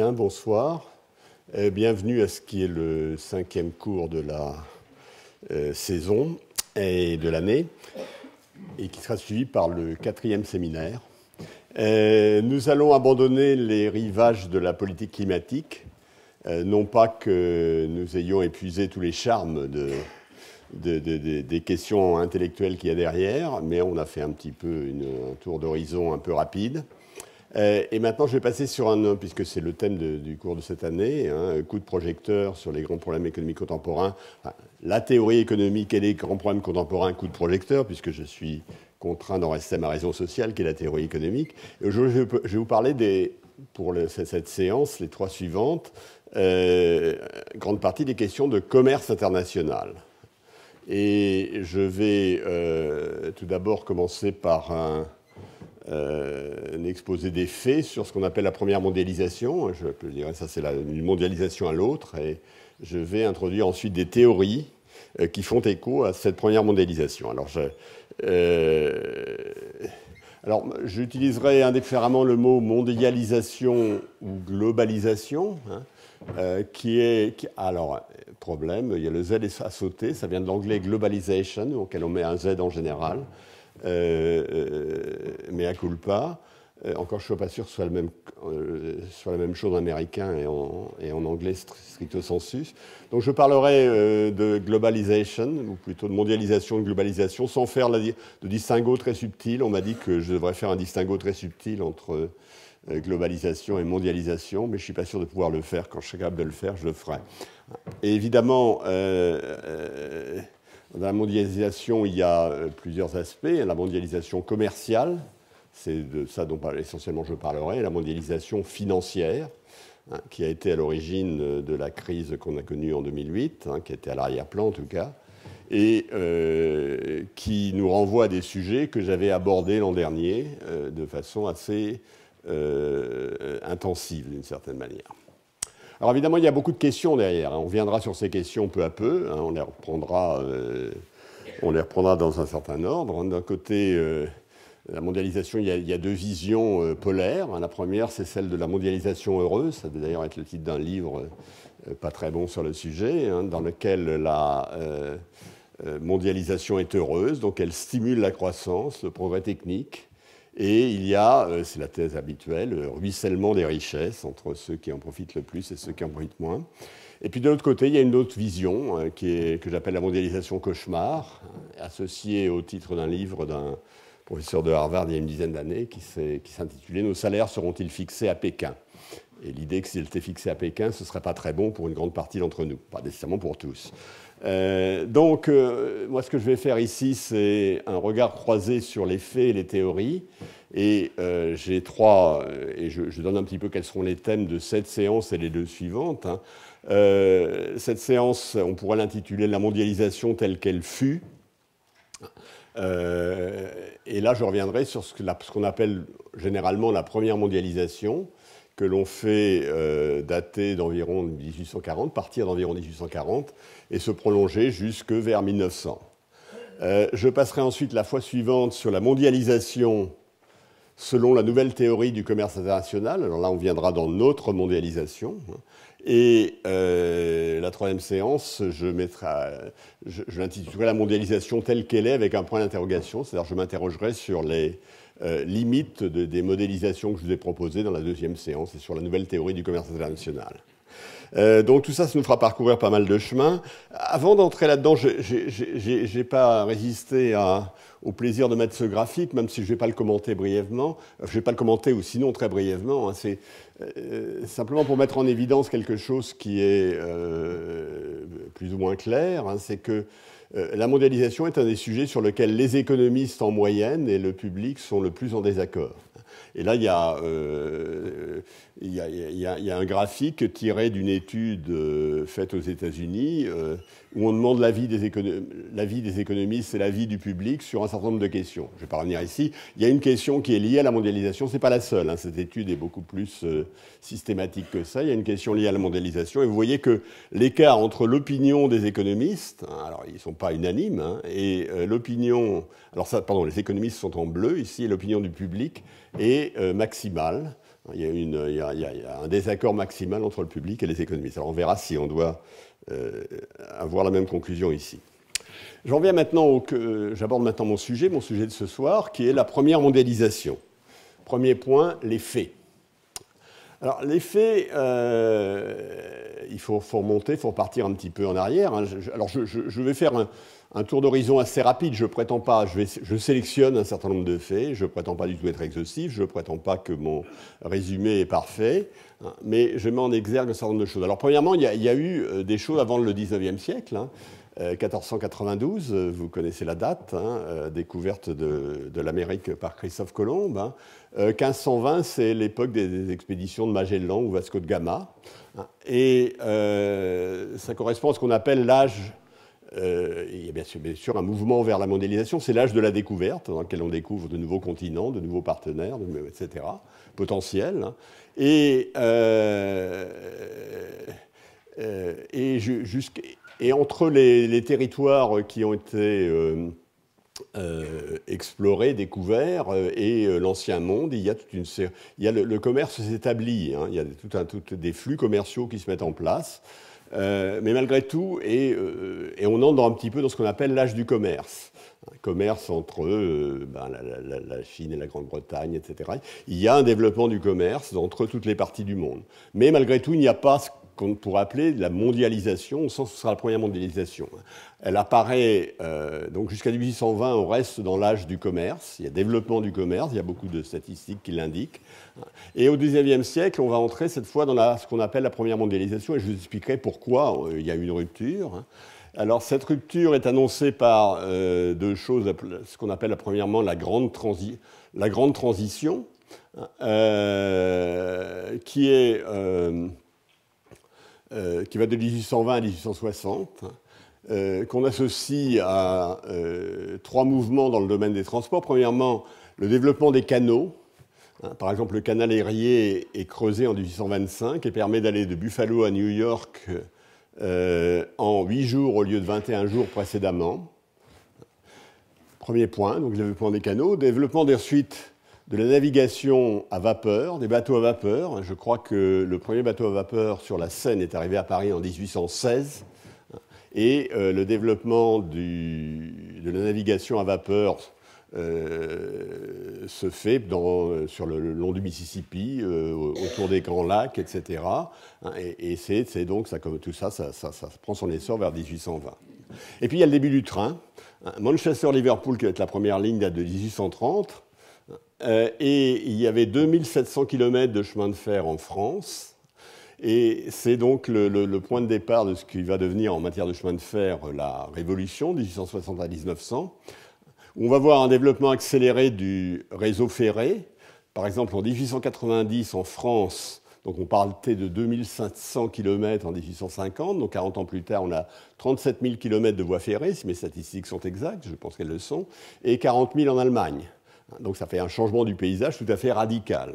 Bien, bonsoir. bienvenue à ce qui est le cinquième cours de la euh, saison et de l'année, et qui sera suivi par le quatrième séminaire. Euh, nous allons abandonner les rivages de la politique climatique, euh, non pas que nous ayons épuisé tous les charmes de, des questions intellectuelles qu'il y a derrière, mais on a fait un petit peu une, un tour d'horizon un peu rapide. Euh, et maintenant, je vais passer sur un puisque c'est le thème du cours de cette année, hein, coup de projecteur sur les grands problèmes économiques contemporains. la théorie économique et les grands problèmes contemporains, coup de projecteur, puisque je suis contraint d'en rester à ma raison sociale, qui est la théorie économique. Aujourd'hui, je, vais vous parler des, pour cette séance, les trois suivantes, euh, grande partie des questions de commerce international. Et je vais euh, tout d'abord commencer par un euh, des faits sur ce qu'on appelle la première mondialisation. Je dirais ça, c'est une mondialisation à l'autre. Et je vais introduire ensuite des théories euh, qui font écho à cette première mondialisation. Alors, euh, j'utiliserai indifféremment le mot mondialisation ou globalisation. Hein, euh, qui est. alors, problème, il y a le Z à sauter, ça vient de l'anglais globalization, auquel on met un Z en général. Euh, euh, mais à culpa. Euh, encore, je ne suis pas sûr que ce soit, le même, soit la même chose en américain et en, et en, anglais stricto sensus. Donc je parlerai de globalisation, ou plutôt de mondialisation, de globalisation, sans faire de distinguo très subtil. On m'a dit que je devrais faire un distinguo très subtil entre globalisation et mondialisation, mais je ne suis pas sûr de pouvoir le faire. Quand je serai capable de le faire, je le ferai. Et évidemment, dans la mondialisation, il y a euh, plusieurs aspects. La mondialisation commerciale, c'est de ça dont essentiellement je parlerai, la mondialisation financière, hein, qui a été à l'origine euh, de la crise qu'on a connue en 2008, hein, qui était à l'arrière-plan en tout cas, et euh, qui nous renvoie à des sujets que j'avais abordés l'an dernier de façon assez intensive d'une certaine manière. Alors évidemment, il y a beaucoup de questions derrière. Hein. On viendra sur ces questions peu à peu. Hein. Euh, on, les reprendra, dans un certain ordre. Hein. D'un côté, euh, la mondialisation, il y, a, deux visions euh, polaires. La première, c'est celle de la mondialisation heureuse. Ça va d'ailleurs être le titre d'un livre pas très bon sur le sujet, dans lequel la mondialisation est heureuse. Donc elle stimule la croissance, le progrès technique et il y a, euh, c'est la thèse habituelle, euh, ruissellement des richesses entre ceux qui en profitent le plus et ceux qui en profitent moins. Et puis de l'autre côté, il y a une autre vision euh, qui est, que j'appelle la mondialisation cauchemar, associée au titre d'un livre d'un professeur de Harvard il y a une dizaine d'années qui s'intitulait Nos salaires seront-ils fixés à Pékin Et l'idée que s'ils étaient fixés à Pékin, ce ne serait pas très bon pour une grande partie d'entre nous, pas nécessairement pour tous. Euh, donc, euh, moi, ce que je vais faire ici, c'est un regard croisé sur les faits et les théories. Et euh, j'ai trois, et je, donne un petit peu quels seront les thèmes de cette séance et les deux suivantes. Hein. cette séance, on pourrait l'intituler La mondialisation telle qu'elle fut. et là, je reviendrai sur ce qu'on appelle généralement la première mondialisation, que l'on fait euh, dater d'environ 1840, partir d'environ 1840 et se prolonger jusque vers 1900. Euh, je passerai ensuite la fois suivante sur la mondialisation selon la nouvelle théorie du commerce international. Alors là, on viendra dans notre mondialisation. Et euh, la troisième séance, je, mettrai, je l'intitulerai la mondialisation telle qu'elle est avec un point d'interrogation, c'est-à-dire je m'interrogerai sur les, euh, limite des modélisations que je vous ai proposées dans la deuxième séance et sur la nouvelle théorie du commerce international. Euh, donc tout ça, ça nous fera parcourir pas mal de chemin. Avant d'entrer là-dedans, je n'ai pas résisté à, au plaisir de mettre ce graphique, même si je ne vais pas le commenter brièvement. Euh, je ne vais pas le commenter, ou sinon très brièvement. Hein. C'est simplement pour mettre en évidence quelque chose qui est plus ou moins clair. Hein. C'est que euh, la mondialisation est un des sujets sur lesquels les économistes en moyenne et le public sont le plus en désaccord. Et là, il y a, un graphique tiré d'une étude euh, faite aux États-Unis euh, où on demande l'avis des, économistes et l'avis du public sur un certain nombre de questions. Je ne vais pas revenir ici. Il y a une question qui est liée à la mondialisation. Ce n'est pas la seule. Hein. Cette étude est beaucoup plus euh, systématique que ça. Il y a une question liée à la mondialisation. Et vous voyez que l'écart entre l'opinion des économistes, hein, alors ils ne sont pas unanimes, hein, et euh, l'opinion, alors ça, pardon, les économistes sont en bleu ici, et l'opinion du public est maximale. il y, a un désaccord maximal entre le public et les économistes. Alors on verra si on doit euh, avoir la même conclusion ici. J'en viens maintenant au que euh, j'aborde maintenant mon sujet, mon sujet de ce soir, qui est la première mondialisation. Premier point, les faits. Alors les faits, euh, il faut, remonter, il faut repartir un petit peu en arrière. Hein. alors je, je, vais faire un, un tour d'horizon assez rapide. Je prétends pas, je, sélectionne un certain nombre de faits, je prétends pas du tout être exhaustif, je prétends pas que mon résumé est parfait, hein, mais je mets en exergue un certain nombre de choses. Alors premièrement, il y, a eu euh, des choses avant le 19e siècle. 1492, hein. euh, euh, vous connaissez la date, hein, découverte de, l'Amérique par Christophe Colomb. 1520, c'est l'époque des, expéditions de Magellan ou Vasco de Gama. Et ça correspond à ce qu'on appelle l'âge euh, il y a bien sûr, bien sûr, un mouvement vers la mondialisation. C'est l'âge de la découverte, dans lequel on découvre de nouveaux continents, de nouveaux partenaires, etc., potentiels. Et, euh, euh, entre les, territoires qui ont été explorés, découverts, et l'ancien monde, il y a toute une série, il y a le, commerce s'établit. Hein. il y a tout des flux commerciaux qui se mettent en place. Euh, mais malgré tout, et, euh, on entre un petit peu dans ce qu'on appelle l'âge du commerce. commerce entre euh, ben, la, la, Chine et la Grande-Bretagne, etc. Il y a un développement du commerce entre toutes les parties du monde. Mais malgré tout, il n'y a pas pour pourrait appeler la mondialisation, au sens où ce sera la première mondialisation. Hein. Elle apparaît, euh, donc jusqu'à 1820, on reste dans l'âge du commerce, il y a développement du commerce, il y a beaucoup de statistiques qui l'indiquent. Hein. Et au XIXe siècle, on va entrer cette fois dans la, ce qu'on appelle la première mondialisation, et je vous expliquerai pourquoi euh, il y a une rupture. Hein. Alors cette rupture est annoncée par euh, deux choses, ce qu'on appelle premièrement la grande, la grande transition, qui est qui va de 1820 à 1860, euh, qu'on associe à euh, trois mouvements dans le domaine des transports. Premièrement, le développement des canaux. Hein, par exemple, le canal aérien est creusé en 1825 et permet d'aller de Buffalo à New York euh, en 8 jours au lieu de 21 jours précédemment. Premier point, donc le développement des canaux. Développement des suites de la navigation à vapeur, des bateaux à vapeur. Je crois que le premier bateau à vapeur sur la Seine est arrivé à Paris en 1816. Et euh, le développement de la navigation à vapeur euh, se fait euh, sur le, long du Mississippi, autour des grands lacs, etc. Et, c'est donc tout ça ça, prend son essor vers 1820. Et puis il y a le début du train. Manchester-Liverpool, qui va être la première ligne, date de 1830. Euh, et il y avait 2700 km de chemin de fer en France. Et c'est donc le, point de départ de ce qui va devenir en matière de chemin de fer la révolution 1860 à 1900. On va voir un développement accéléré du réseau ferré. Par exemple, en 1890, en France, donc on parle de 2500 km en 1850, donc 40 ans plus tard, on a 37 000 km de voies ferrées, si mes statistiques sont exactes, je pense qu'elles le sont, et 40 000 en Allemagne. Donc ça fait un changement du paysage tout à fait radical.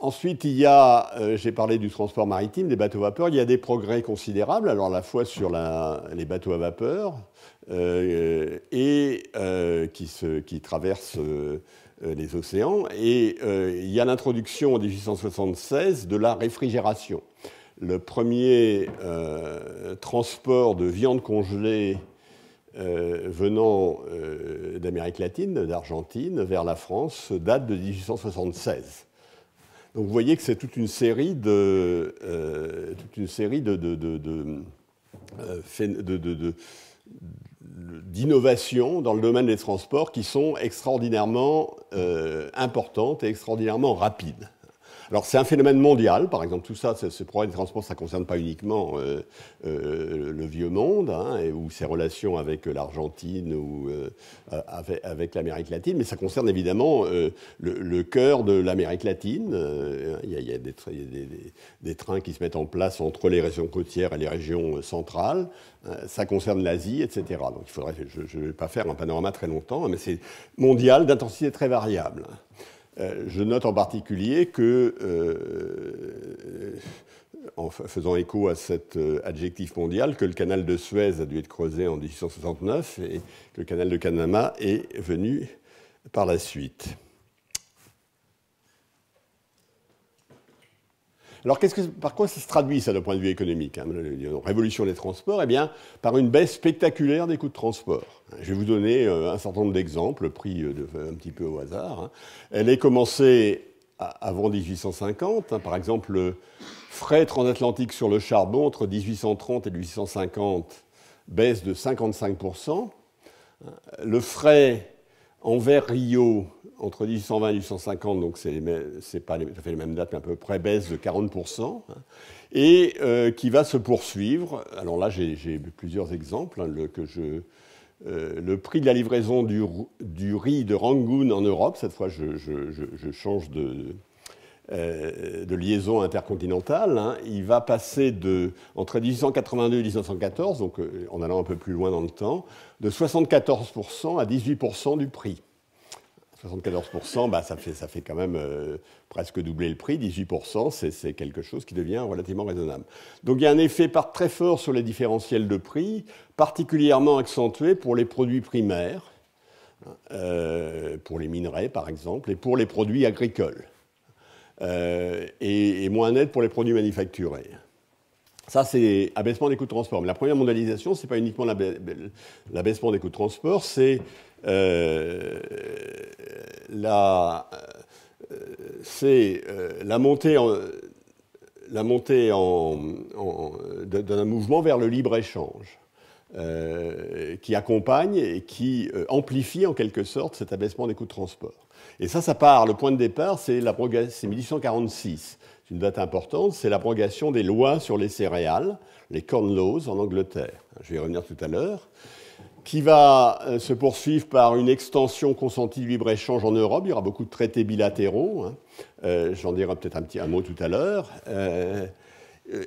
Ensuite, il y a, euh, j'ai parlé du transport maritime, des bateaux à vapeur, il y a des progrès considérables, alors à la fois sur les bateaux à vapeur euh, et euh, qui, qui, traversent les océans, et il y a l'introduction en 1876 de la réfrigération. Le premier transport de viande congelée euh, venant euh, d'Amérique latine, d'Argentine, vers la France, date de 1876. Donc vous voyez que c'est toute une série euh, toute une série de, d'innovations dans le domaine des transports qui sont extraordinairement importantes et extraordinairement rapides. Alors c'est un phénomène mondial, par exemple tout ça, ce problème de transport, ça ne concerne pas uniquement euh, euh, le vieux monde hein, ou ses relations avec euh, l'Argentine ou avec, l'Amérique latine, mais ça concerne évidemment le, cœur de l'Amérique latine. Hein. Il y, a, des, des, trains qui se mettent en place entre les régions côtières et les régions centrales. ça concerne l'Asie, etc. Donc il faudrait, je ne vais pas faire un panorama très longtemps, hein, mais c'est mondial d'intensité très variable. Euh, je note en particulier que, euh, en faisant écho à cet euh, adjectif mondial, que le canal de Suez a dû être creusé en 1869 et que le canal de Panama est venu par la suite. Alors, par quoi ça se traduit, ça, d'un point de vue économique hein, Révolution des transports, eh bien, par une baisse spectaculaire des coûts de transport. Je vais vous donner euh, un certain nombre d'exemples, pris euh, un petit peu au hasard. Hein. Elle est commencée avant 1850. Hein, par exemple, le frais transatlantique sur le charbon entre 1830 et 1850 baisse de 55%. Le frais envers Rio entre 1820 et 1850, donc c'est pas tout à fait les mêmes dates, mais à peu près baisse de 40%, hein, et euh, qui va se poursuivre. Alors là, j'ai plusieurs exemples hein, le, que je, euh, le prix de la livraison du, riz de Rangoon en Europe, cette fois je, change de, euh, de, liaison intercontinentale, hein, il va passer de, entre 1882 et 1914, donc en allant un peu plus loin dans le temps, de 74% à 18% du prix. 74%, bah, ça, fait, ça fait quand même euh, presque doubler le prix. 18%, c'est quelque chose qui devient relativement raisonnable. Donc il y a un effet par très fort sur les différentiels de prix, particulièrement accentué pour les produits primaires, euh, pour les minerais par exemple, et pour les produits agricoles, euh, et, moins net pour les produits manufacturés. Ça, c'est abaissement des coûts de transport. Mais la première mondialisation, ce n'est pas uniquement l'abaissement des coûts de transport, c'est euh, la, euh, c'est euh, la montée la montée d'un mouvement vers le libre-échange qui accompagne et qui amplifie en quelque sorte cet abaissement des coûts de transport. Et ça, ça part, le point de départ, c'est 1846. C'est une date importante, c'est l'abrogation des lois sur les céréales, les Corn Laws en Angleterre. Je vais y revenir tout à l'heure qui va euh, se poursuivre par une extension consentie du libre-échange en Europe. Il y aura beaucoup de traités bilatéraux. Hein. Euh, j'en dirai peut-être un petit mot tout à l'heure. Euh,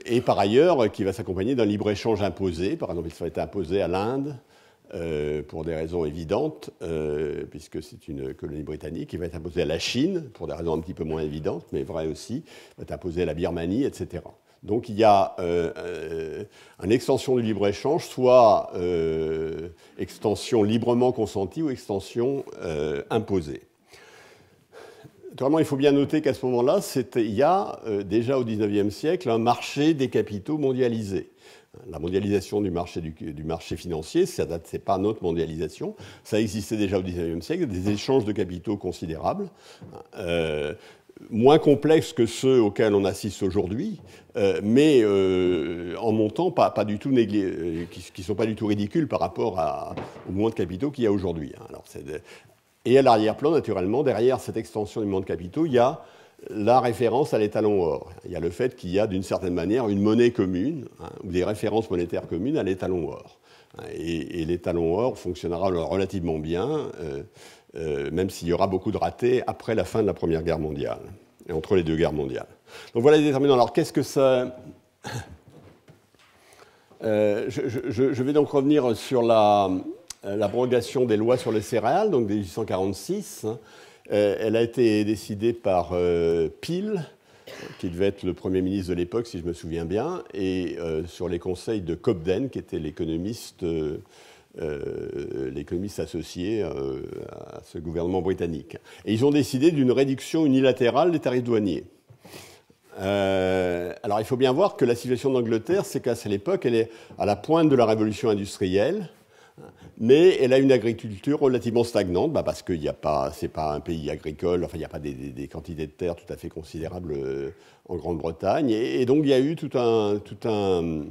et par ailleurs, qui va s'accompagner d'un libre-échange imposé. Par exemple, il sera imposé à l'Inde pour des raisons évidentes, puisque c'est une colonie britannique. Il va être imposé à la Chine pour des raisons un petit peu moins évidentes, mais vrai aussi. Il va être imposé à la Birmanie, etc. Donc il y a euh, euh, une extension du libre-échange, soit euh, extension librement consentie ou extension imposée. il faut bien noter qu'à ce moment-là, il y a déjà au XIXe siècle un marché des capitaux mondialisé. La mondialisation du marché, du, financier, ce n'est pas notre mondialisation, ça existait déjà au XIXe siècle, des échanges de capitaux considérables moins complexes que ceux auxquels on assiste aujourd'hui, euh, mais euh, en montant pas, pas du tout négli... Euh, qui ne sont pas du tout ridicules par rapport à, au mouvement de capitaux qu'il y a aujourd'hui. Hein. Alors, Et à l'arrière-plan, naturellement, derrière cette extension du mouvement de capitaux, il y a la référence à l'étalon or. Il y a le fait qu'il y a d'une certaine manière une monnaie commune, hein, ou des références monétaires communes à l'étalon or. Hein. Et, l'étalon or fonctionnera relativement bien. Euh, même s'il y aura beaucoup de ratés après la fin de la Première Guerre mondiale, et entre les deux guerres mondiales. Donc voilà les déterminants. Alors qu'est-ce que ça... Euh, je, vais donc revenir sur la, euh, des lois sur les céréales, donc dès 1846. Hein. elle a été décidée par Peel, qui devait être le Premier ministre de l'époque, si je me souviens bien, et sur les conseils de Cobden, qui était l'économiste euh, l'économiste associé euh, à ce gouvernement britannique. Et ils ont décidé d'une réduction unilatérale des tarifs douaniers. Euh, alors il faut bien voir que la situation d'Angleterre, c'est qu'à cette époque, elle est à la pointe de la révolution industrielle, mais elle a une agriculture relativement stagnante, bah, parce que ce n'est pas un pays agricole, enfin il n'y a pas des, quantités de terres tout à fait considérables en Grande-Bretagne. Et, et, donc il y a eu tout un... Tout un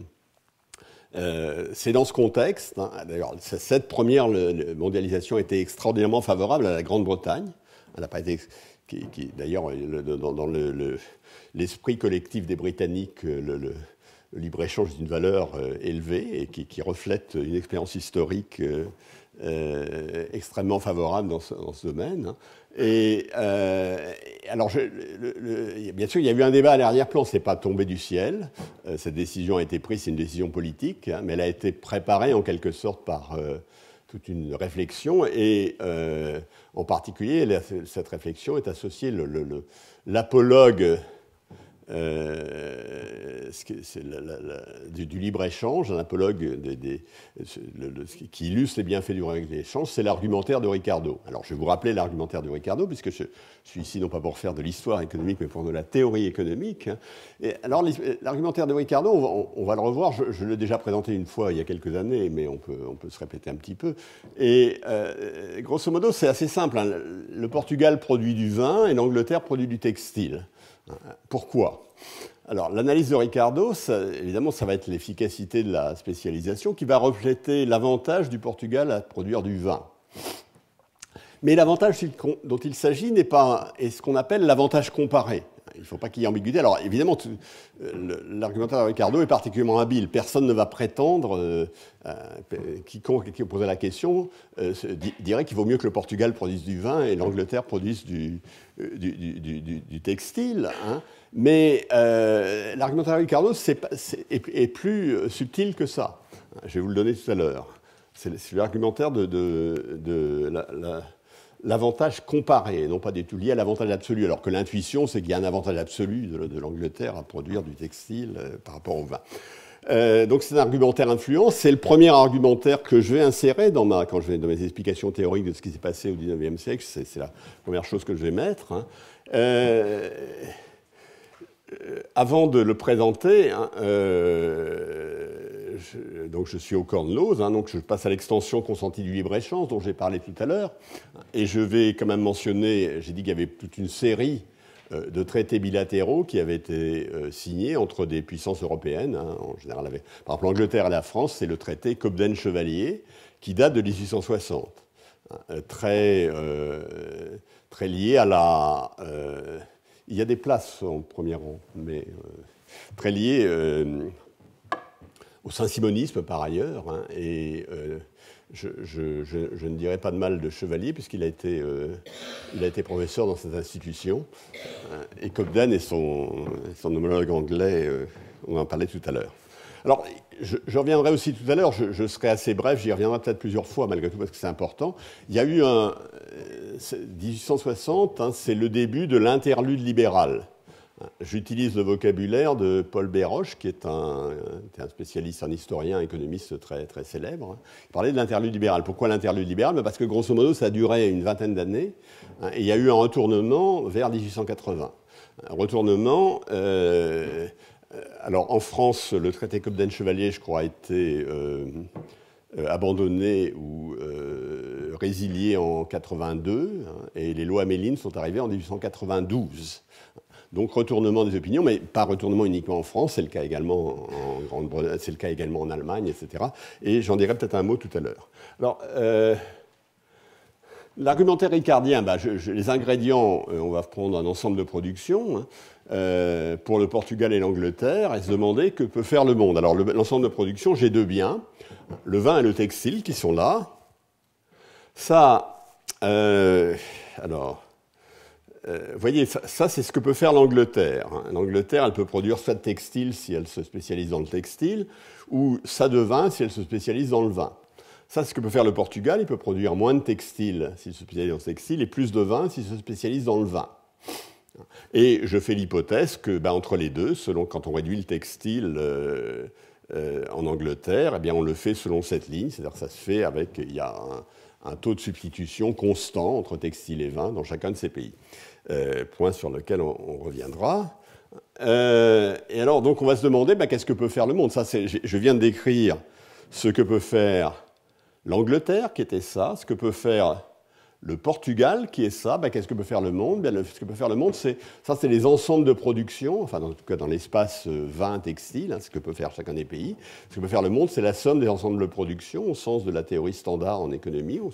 euh, c'est dans ce contexte, hein, d'ailleurs, cette première mondialisation était extraordinairement favorable à la Grande-Bretagne. Elle n'a pas été, qui, d'ailleurs, dans, l'esprit collectif des Britanniques, euh, le, libre-échange d'une valeur euh, élevée et qui, reflète une expérience historique. Euh, extrêmement favorable dans ce, domaine. Hein. Et euh, alors, je, bien sûr, il y a eu un débat à l'arrière-plan, c'est pas tombé du ciel. Euh, cette décision a été prise, c'est une décision politique, hein, mais elle a été préparée en quelque sorte par toute une réflexion, et en particulier, cette réflexion est associée, l'apologue euh, c'est du, libre-échange, un apologue qui illustre les bienfaits du libre-échange, c'est l'argumentaire de Ricardo. Alors je vais vous rappeler l'argumentaire de Ricardo, puisque je, suis ici non pas pour faire de l'histoire économique, mais pour de la théorie économique. Et alors l'argumentaire de Ricardo, on va, le revoir, je, l'ai déjà présenté une fois il y a quelques années, mais on peut, se répéter un petit peu. Et euh, grosso modo, c'est assez simple. Hein. Le Portugal produit du vin et l'Angleterre produit du textile. Pourquoi Alors, l'analyse de Ricardo, évidemment, ça va être l'efficacité de la spécialisation qui va refléter l'avantage du Portugal à produire du vin. Mais l'avantage dont il s'agit n'est pas est ce qu'on appelle l'avantage comparé il ne faut pas qu'il y ait ambiguïté. Alors évidemment, euh, l'argumentaire de Ricardo est particulièrement habile. Personne ne va prétendre, euh, euh, quiconque qui posait la question, dirait qu'il vaut mieux que le Portugal produise du vin et l'Angleterre produise du, du, textile. Hein. Mais l'argumentaire de Ricardo est, plus subtil que ça. Je vais vous le donner tout à l'heure. C'est l'argumentaire de, de, de la l'avantage comparé, non pas du tout lié à l'avantage absolu, alors que l'intuition, c'est qu'il y a un avantage absolu de, l'Angleterre à produire du textile euh, par rapport au vin. Euh, donc c'est un argumentaire influent, c'est le premier argumentaire que je vais insérer dans ma, quand je vais dans mes explications théoriques de ce qui s'est passé au 19e siècle, c'est la première chose que je vais mettre. Hein. Euh, avant de le présenter, hein, donc je suis au de hein, donc je passe à l'extension consentie du libre-échange dont j'ai parlé tout à l'heure, et je vais quand même mentionner, j'ai dit qu'il y avait toute une série euh, de traités bilatéraux qui avaient été euh, signés entre des puissances européennes, hein, en général par exemple l'Angleterre et la France, c'est le traité Cobden-Chevalier qui date de 1860, hein, euh, très, très lié à la... il y a des places en premier rang, mais très lié au saint-simonisme par ailleurs, hein, et euh, je, ne dirais pas de mal de Chevalier, puisqu'il a, été, euh, il a été professeur dans cette institution, euh, et Cobden et son, homologue anglais, on en parlait tout à l'heure. Alors, je, reviendrai aussi tout à l'heure, je, serai assez bref, j'y reviendrai peut-être plusieurs fois malgré tout parce que c'est important. Il y a eu un. 1860, hein, c'est le début de l'interlude libéral. J'utilise le vocabulaire de Paul Béroche, qui est un, spécialiste, un historien, économiste très, célèbre. Il parlait de l'interlude libéral. Pourquoi l'interlude libéral Parce que grosso modo, ça a duré une vingtaine d'années, hein, il y a eu un retournement vers 1880. Un retournement. Euh, alors en France, le traité Cobden-Chevalier, je crois, a été euh, euh, abandonné ou résilié en 82, hein, et les lois Méline sont arrivées en 1892. Donc retournement des opinions, mais pas retournement uniquement en France, c'est le cas également en Grande-Bretagne, c'est le cas également en Allemagne, etc. Et j'en dirai peut-être un mot tout à l'heure. Alors, euh, l'argumentaire ricardien, bah, les ingrédients, euh, on va prendre un ensemble de production hein. euh, pour le Portugal et l'Angleterre et se demander que peut faire le monde. Alors l'ensemble de production, j'ai deux biens, le vin et le textile qui sont là. Ça, alors euh, voyez, ça, c'est ce que peut faire l'Angleterre. Hein. L'Angleterre, elle peut produire soit de textile si elle se spécialise dans le textile, ou ça de vin si elle se spécialise dans le vin. Ça, c'est ce que peut faire le Portugal. Il peut produire moins de textile s'il se spécialise dans le textile et plus de vin s'il se spécialise dans le vin. Et je fais l'hypothèse que, ben, entre les deux, selon quand on réduit le textile euh, euh, en Angleterre, eh bien, on le fait selon cette ligne. C'est-à-dire, ça se fait avec, il y a un, un taux de substitution constant entre textile et vin dans chacun de ces pays. Euh, point sur lequel on, reviendra. Euh, et alors, donc, on va se demander bah, qu'est-ce que peut faire le monde. Ça, je viens de décrire ce que peut faire l'Angleterre, qui était ça, ce que peut faire le Portugal, qui est ça, ben, qu'est-ce que peut faire le monde ben, Ce que peut faire le monde, c'est ça, c'est les ensembles de production, enfin en tout cas dans l'espace euh, vin textile, hein, ce que peut faire chacun des pays. Ce que peut faire le monde, c'est la somme des ensembles de production au sens de la théorie standard en économie. On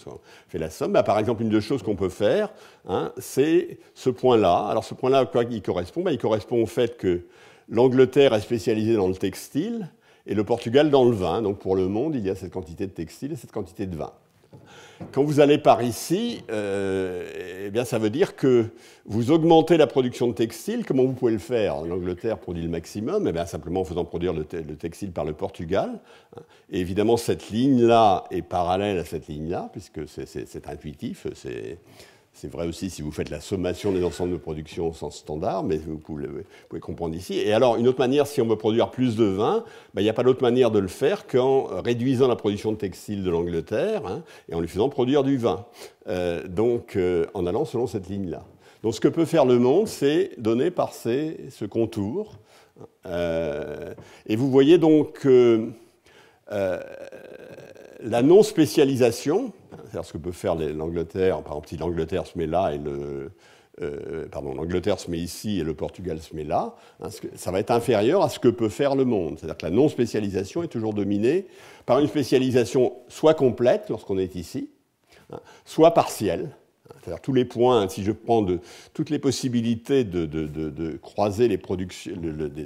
fait la somme. Ben, par exemple, une des choses qu'on peut faire, hein, c'est ce point-là. Alors ce point-là, quoi il correspond Il correspond au fait que l'Angleterre est spécialisée dans le textile et le Portugal dans le vin. Donc pour le monde, il y a cette quantité de textile et cette quantité de vin. Quand vous allez par ici, euh, eh bien, ça veut dire que vous augmentez la production de textile. Comment vous pouvez le faire L'Angleterre produit le maximum, eh bien, simplement en faisant produire le, le, textile par le Portugal. Et évidemment, cette ligne-là est parallèle à cette ligne-là, puisque c'est intuitif, c'est c'est vrai aussi si vous faites la sommation des ensembles de production au sens standard, mais vous pouvez, pouvez comprendre ici. Et alors, une autre manière, si on veut produire plus de vin, ben, il n'y a pas d'autre manière de le faire qu'en réduisant la production de textile de l'Angleterre hein, et en lui faisant produire du vin. Euh, donc, euh, en allant selon cette ligne-là. Donc, ce que peut faire le monde, c'est donner par ce contour. Euh, et vous voyez donc la non-spécialisation c'est-à-dire ce que peut faire l'Angleterre. Par exemple, si l'Angleterre se met là et le, euh, pardon, l'Angleterre se met ici et le Portugal se met là, hein, ça va être inférieur à ce que peut faire le monde. C'est-à-dire que la non-spécialisation est toujours dominée par une spécialisation soit complète lorsqu'on est ici, hein, soit partielle, c'est-à-dire tous les points, si je prends toutes les possibilités de, croiser les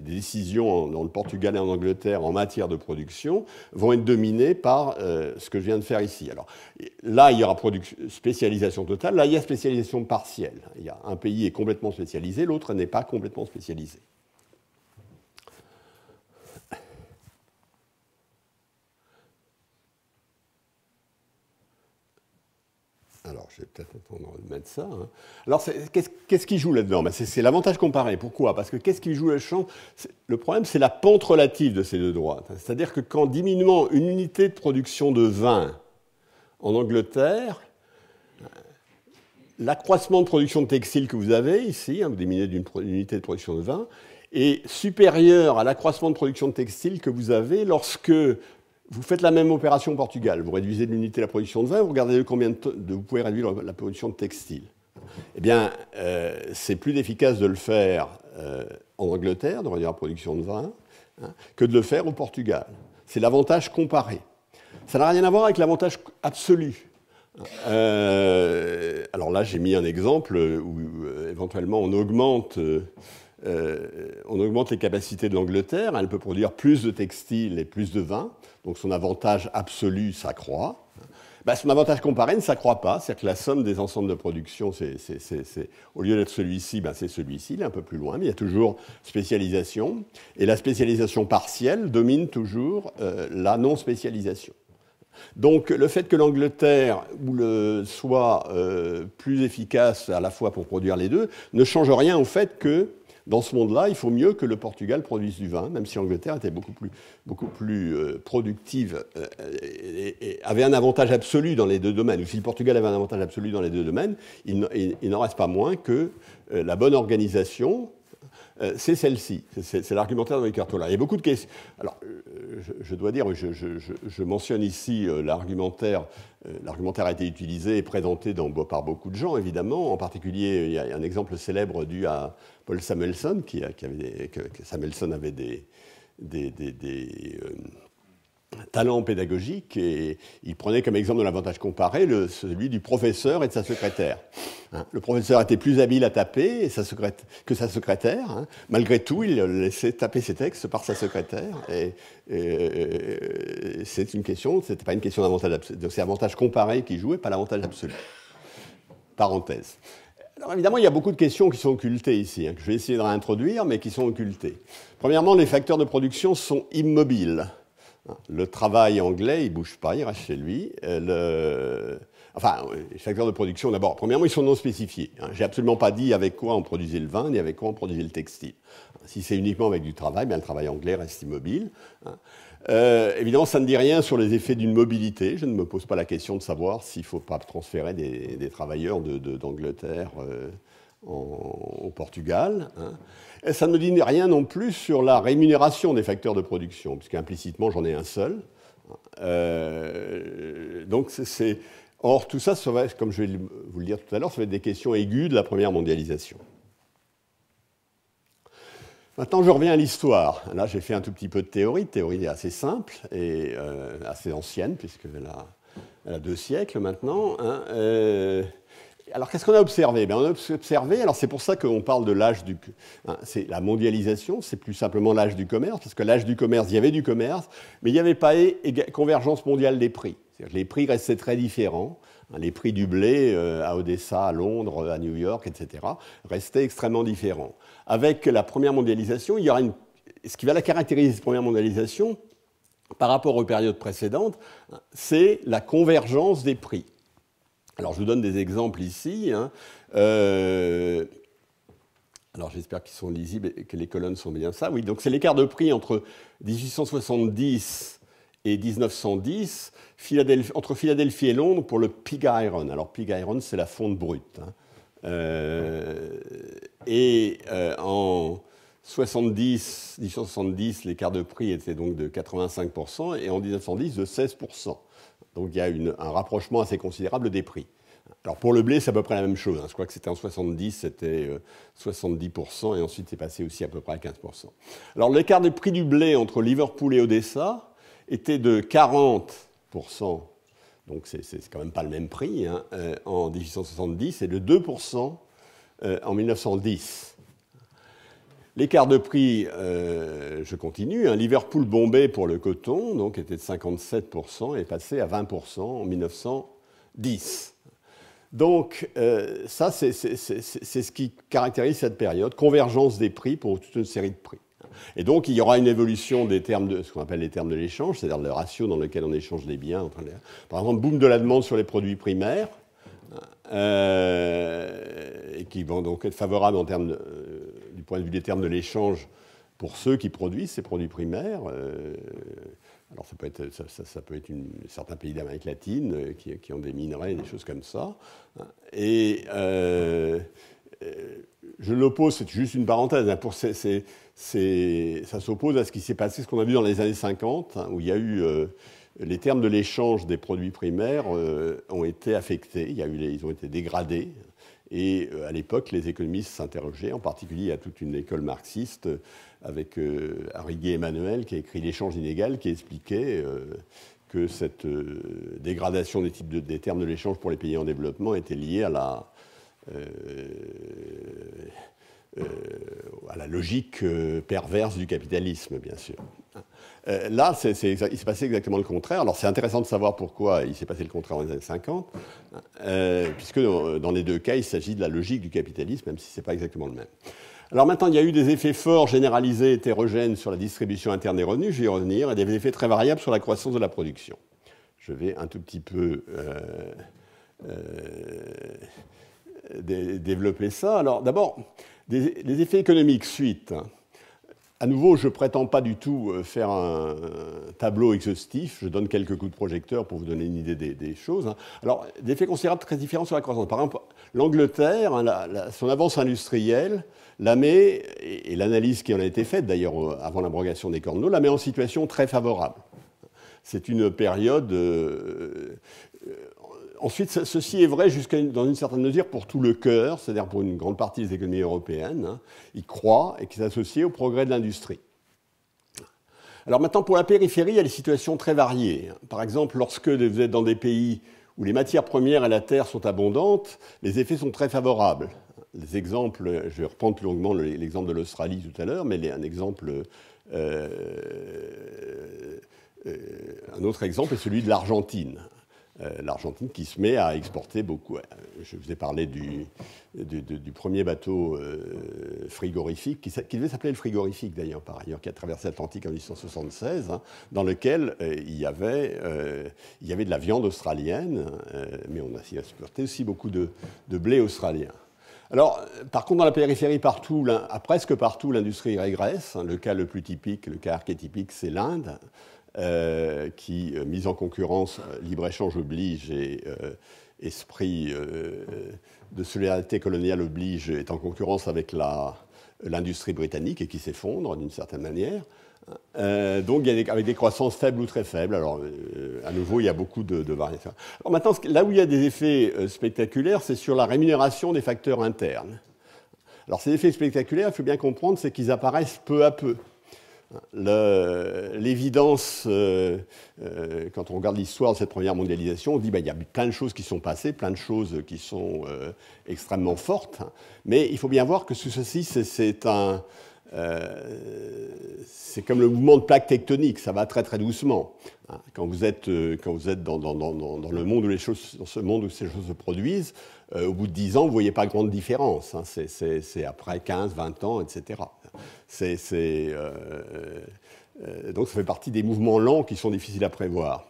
décisions dans le Portugal et en Angleterre en matière de production, vont être dominées par euh, ce que je viens de faire ici. Alors là, il y aura spécialisation totale, là, il y a spécialisation partielle. Il y un pays est complètement spécialisé, l'autre n'est pas complètement spécialisé. je vais peut-être mettre de Hein. Alors, qu'est-ce qui joue là-dedans ben, C'est l'avantage comparé. Pourquoi Parce que qu'est-ce qui joue le champ Le problème, c'est la pente relative de ces deux droites. Hein. C'est-à-dire que quand, diminuant une unité de production de vin en Angleterre, euh, l'accroissement de production de textile que vous avez ici, hein, vous diminuez d'une unité de production de vin, est supérieur à l'accroissement de production de textile que vous avez lorsque vous faites la même opération au Portugal. Vous réduisez de l'unité la production de vin, vous regardez de combien de, vous pouvez réduire la production de textile. Eh bien, euh, c'est plus efficace de le faire euh, en Angleterre, de réduire la production de vin, hein, que de le faire au Portugal. C'est l'avantage comparé. Ça n'a rien à voir avec l'avantage absolu. Euh, alors là, j'ai mis un exemple où éventuellement on augmente euh, on augmente les capacités de l'Angleterre, elle peut produire plus de textiles et plus de vin, donc son avantage absolu s'accroît. Bah, son avantage comparé ne s'accroît pas, c'est-à-dire que la somme des ensembles de production, c'est, au lieu d'être celui-ci, bah, c'est celui-ci, il est un peu plus loin, mais il y a toujours spécialisation, et la spécialisation partielle domine toujours euh, la non-spécialisation. Donc le fait que l'Angleterre le, soit euh, plus efficace à la fois pour produire les deux ne change rien au fait que dans ce monde-là, il faut mieux que le Portugal produise du vin, même si l'Angleterre était beaucoup plus, beaucoup plus euh, productive euh, euh, et, avait un avantage absolu dans les deux domaines. Ou si le Portugal avait un avantage absolu dans les deux domaines, il, n'en reste pas moins que la bonne organisation euh, c'est celle-ci. C'est l'argumentaire de cartons. là Il y a beaucoup de questions. Alors, euh, je, dois dire, je, mentionne ici euh, l'argumentaire. L'argumentaire a été utilisé et présenté dans, par beaucoup de gens, évidemment. En particulier, il y a un exemple célèbre dû à Paul Samuelson, qui, avait des, Samuelson avait des, talent pédagogique et il prenait comme exemple de l'avantage comparé le, celui du professeur et de sa secrétaire. Hein. le professeur était plus habile à taper que sa secrétaire. Hein. Malgré tout, il laissait taper ses textes par sa secrétaire. Et, c'est une question, c'était pas une question d'avantage absolu. C'est avantage comparé qui jouait, pas l'avantage absolu. Parenthèse. Alors évidemment, il y a beaucoup de questions qui sont occultées ici, hein, que je vais essayer de réintroduire, mais qui sont occultées. Premièrement, les facteurs de production sont immobiles. Le travail anglais, il ne bouge pas, il reste chez lui. Euh, enfin, les facteurs de production, d'abord, premièrement, ils sont non spécifiés. Hein. J'ai absolument pas dit avec quoi on produisait le vin ni avec quoi on produisait le textile. Si c'est uniquement avec du travail, bien, le travail anglais reste immobile. Hein. Euh, évidemment, ça ne dit rien sur les effets d'une mobilité. Je ne me pose pas la question de savoir s'il ne faut pas transférer des, travailleurs d'Angleterre. Euh, au Portugal. Hein. Et ça ne dit rien non plus sur la rémunération des facteurs de production, puisqu'implicitement, j'en ai un seul. Euh, donc c'est, or tout ça, ça va, comme je vais vous le dire tout à l'heure, ça va être des questions aiguës de la première mondialisation. Maintenant, je reviens à l'histoire. Là, j'ai fait un tout petit peu de théorie. Théorie est assez simple et euh, assez ancienne, puisqu'elle a, elle a, deux siècles maintenant. Hein. Euh, alors qu'est-ce qu'on a observé ben, On a observé, alors c'est pour ça qu'on parle de l'âge du... Hein, c'est la mondialisation, c'est plus simplement l'âge du commerce, parce que l'âge du commerce, il y avait du commerce, mais il n'y avait pas convergence mondiale des prix. Les prix restaient très différents. Hein, les prix du blé euh, à Odessa, à Londres, à New York, etc., restaient extrêmement différents. Avec la première mondialisation, il y aura une... Ce qui va la caractériser, cette première mondialisation, par rapport aux périodes précédentes, hein, c'est la convergence des prix. Alors je vous donne des exemples ici. Hein. Euh, alors j'espère qu'ils sont lisibles et que les colonnes sont bien ça. Oui, donc c'est l'écart de prix entre 1870 et 1910 entre Philadelphie et Londres pour le pig iron. Alors pig iron, c'est la fonte brute. Hein. Euh, et euh, en 70, 1870, l'écart de prix était donc de 85% et en 1910 de 16%. Donc il y a un rapprochement assez considérable des prix. Alors pour le blé, c'est à peu près la même chose. Hein. Je crois que c'était en 70, c'était 70%, euh, et ensuite c'est passé aussi à peu près à 15%. Alors l'écart des prix du blé entre Liverpool et Odessa était de 40%, donc c'est quand même pas le même prix, hein, euh, en 1870, et de 2% euh, en 1910. L'écart de prix, euh, je continue, hein. Liverpool-Bombay pour le coton, donc était de 57% et est passé à 20% en 1910. Donc euh, ça, c'est ce qui caractérise cette période, convergence des prix pour toute une série de prix. Et donc, il y aura une évolution des termes de ce qu'on appelle les termes de l'échange, c'est-à-dire le ratio dans lequel on échange les biens. Par exemple, boom de la demande sur les produits primaires, euh, qui vont donc être favorables en termes de, point de vue des termes de l'échange pour ceux qui produisent ces produits primaires. Euh, alors ça peut être, ça, peut être une, certains pays d'Amérique latine euh, qui, ont des minerais, des choses comme ça. Et euh, je l'oppose, c'est juste une parenthèse, hein, pour ça s'oppose à ce qui s'est passé, ce qu'on a vu dans les années 50, hein, où il y a eu... les termes de l'échange des produits primaires ont été affectés, ils ont été dégradés et euh, à l'époque, les économistes s'interrogeaient, en particulier à toute une école marxiste, euh, avec euh, Emmanuel, qui a écrit L'échange inégal, qui expliquait euh, que cette dégradation des, termes de l'échange pour les pays en développement était liée à la logique perverse du capitalisme, bien sûr. Euh, là, il s'est passé exactement le contraire. Alors c'est intéressant de savoir pourquoi il s'est passé le contraire dans les années 50, euh, puisque euh, dans les deux cas, il s'agit de la logique du capitalisme, même si ce n'est pas exactement le même. Alors maintenant, il y a eu des effets forts, généralisés, hétérogènes sur la distribution interne des revenus, je vais y revenir, et des effets très variables sur la croissance de la production. Je vais un tout petit peu développer ça. Alors d'abord, les effets économiques suite à nouveau, je prétends pas du tout euh, faire un tableau exhaustif. Je donne quelques coups de projecteur pour vous donner une idée des, choses. Hein. Alors, des faits considérables très différents sur la croissance. Par exemple, l'Angleterre, hein, son avance industrielle, la met, et, l'analyse qui en a été faite d'ailleurs euh, avant l'abrogation des corneaux, la met en situation très favorable. C'est une période euh, ensuite, ceci est vrai jusqu'à dans une certaine mesure pour tout le cœur, c'est-à-dire pour une grande partie des économies européennes. Hein. ils croient et qui s'associent au progrès de l'industrie. Alors maintenant, pour la périphérie, il y a des situations très variées. Hein. Par exemple, lorsque vous êtes dans des pays où les matières premières et la terre sont abondantes, les effets sont très favorables. Les exemples, je vais reprendre plus longuement l'exemple de l'Australie tout à l'heure, mais exemple euh, euh, un autre exemple est celui de l'Argentine. Euh, l'Argentine qui se met à exporter beaucoup. Euh, je vous ai parlé du, premier bateau euh, frigorifique, qui, devait s'appeler le frigorifique d'ailleurs, par ailleurs, qui a traversé l'Atlantique en 1876, hein, dans lequel il, y avait, il y avait de la viande australienne, mais on a exporté aussi beaucoup de, blé australien. Alors, par contre, dans la périphérie, partout, presque partout, l'industrie régresse. Le cas le plus typique, le cas archétypique, c'est l'Inde. Euh, qui, euh, mise en concurrence, euh, libre-échange oblige et esprit de solidarité coloniale oblige, est en concurrence avec l'industrie britannique et qui s'effondre d'une certaine manière. donc, il y a avec des croissances faibles ou très faibles. Alors, à nouveau, il y a beaucoup de, de variations. Alors, maintenant, là où il y a des effets spectaculaires, c'est sur la rémunération des facteurs internes. Alors, ces effets spectaculaires, il faut bien comprendre, c'est qu'ils apparaissent peu à peu. L'évidence, euh, euh, quand on regarde l'histoire de cette première mondialisation, on dit qu'il ben, y a plein de choses qui sont passées, plein de choses qui sont euh, extrêmement fortes, mais il faut bien voir que tout ceci, c'est c'est comme le mouvement de plaque tectonique, ça va très très doucement. Hein, quand vous êtes, quand vous êtes dans, le monde où les choses, dans ce monde où ces choses se produisent, au bout de 10 ans, vous ne voyez pas grande différence. Hein. c'est après 15, 20 ans, etc. Euh, euh, donc ça fait partie des mouvements lents qui sont difficiles à prévoir,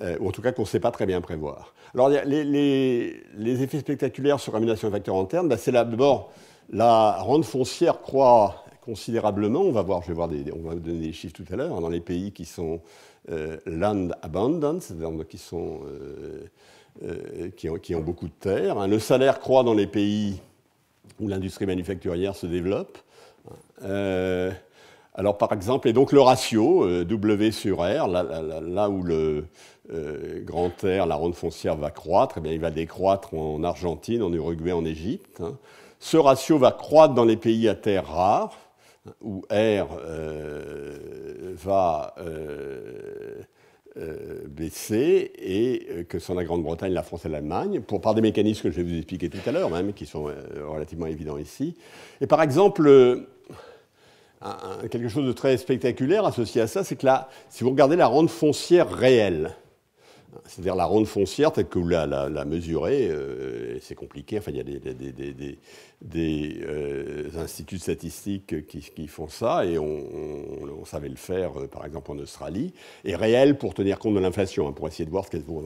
euh, ou en tout cas qu'on ne sait pas très bien prévoir. Alors les, effets spectaculaires sur mutation des facteurs internes, bah, c'est d'abord la rente foncière croît considérablement. On va voir, je vais voir des, on va donner des chiffres tout à l'heure hein, dans les pays qui sont land abundance, qui sont qui, qui, ont, beaucoup de terres. Hein. Le salaire croît dans les pays où l'industrie manufacturière se développe. Euh, alors par exemple, et donc le ratio euh, W sur R, là, où le euh, grand R, la ronde foncière va croître, et eh bien, il va décroître en Argentine, en Uruguay, en Égypte. Hein. Ce ratio va croître dans les pays à terre rare, où R va baisser, et que sont la Grande-Bretagne, la France et l'Allemagne, pour, par des mécanismes que je vais vous expliquer tout à l'heure, hein, même, qui sont relativement évidents ici. Et par exemple, quelque chose de très spectaculaire associé à ça, c'est que là, si vous regardez la rente foncière réelle, c'est-à-dire la rente foncière telle que vous la, la, mesurez, euh, c'est compliqué, enfin il y a des, des, des, euh, instituts statistiques qui, font ça, et on, savait le faire euh, par exemple en Australie, et réelle pour tenir compte de l'inflation, hein, pour essayer de voir ce qu'elle vaut.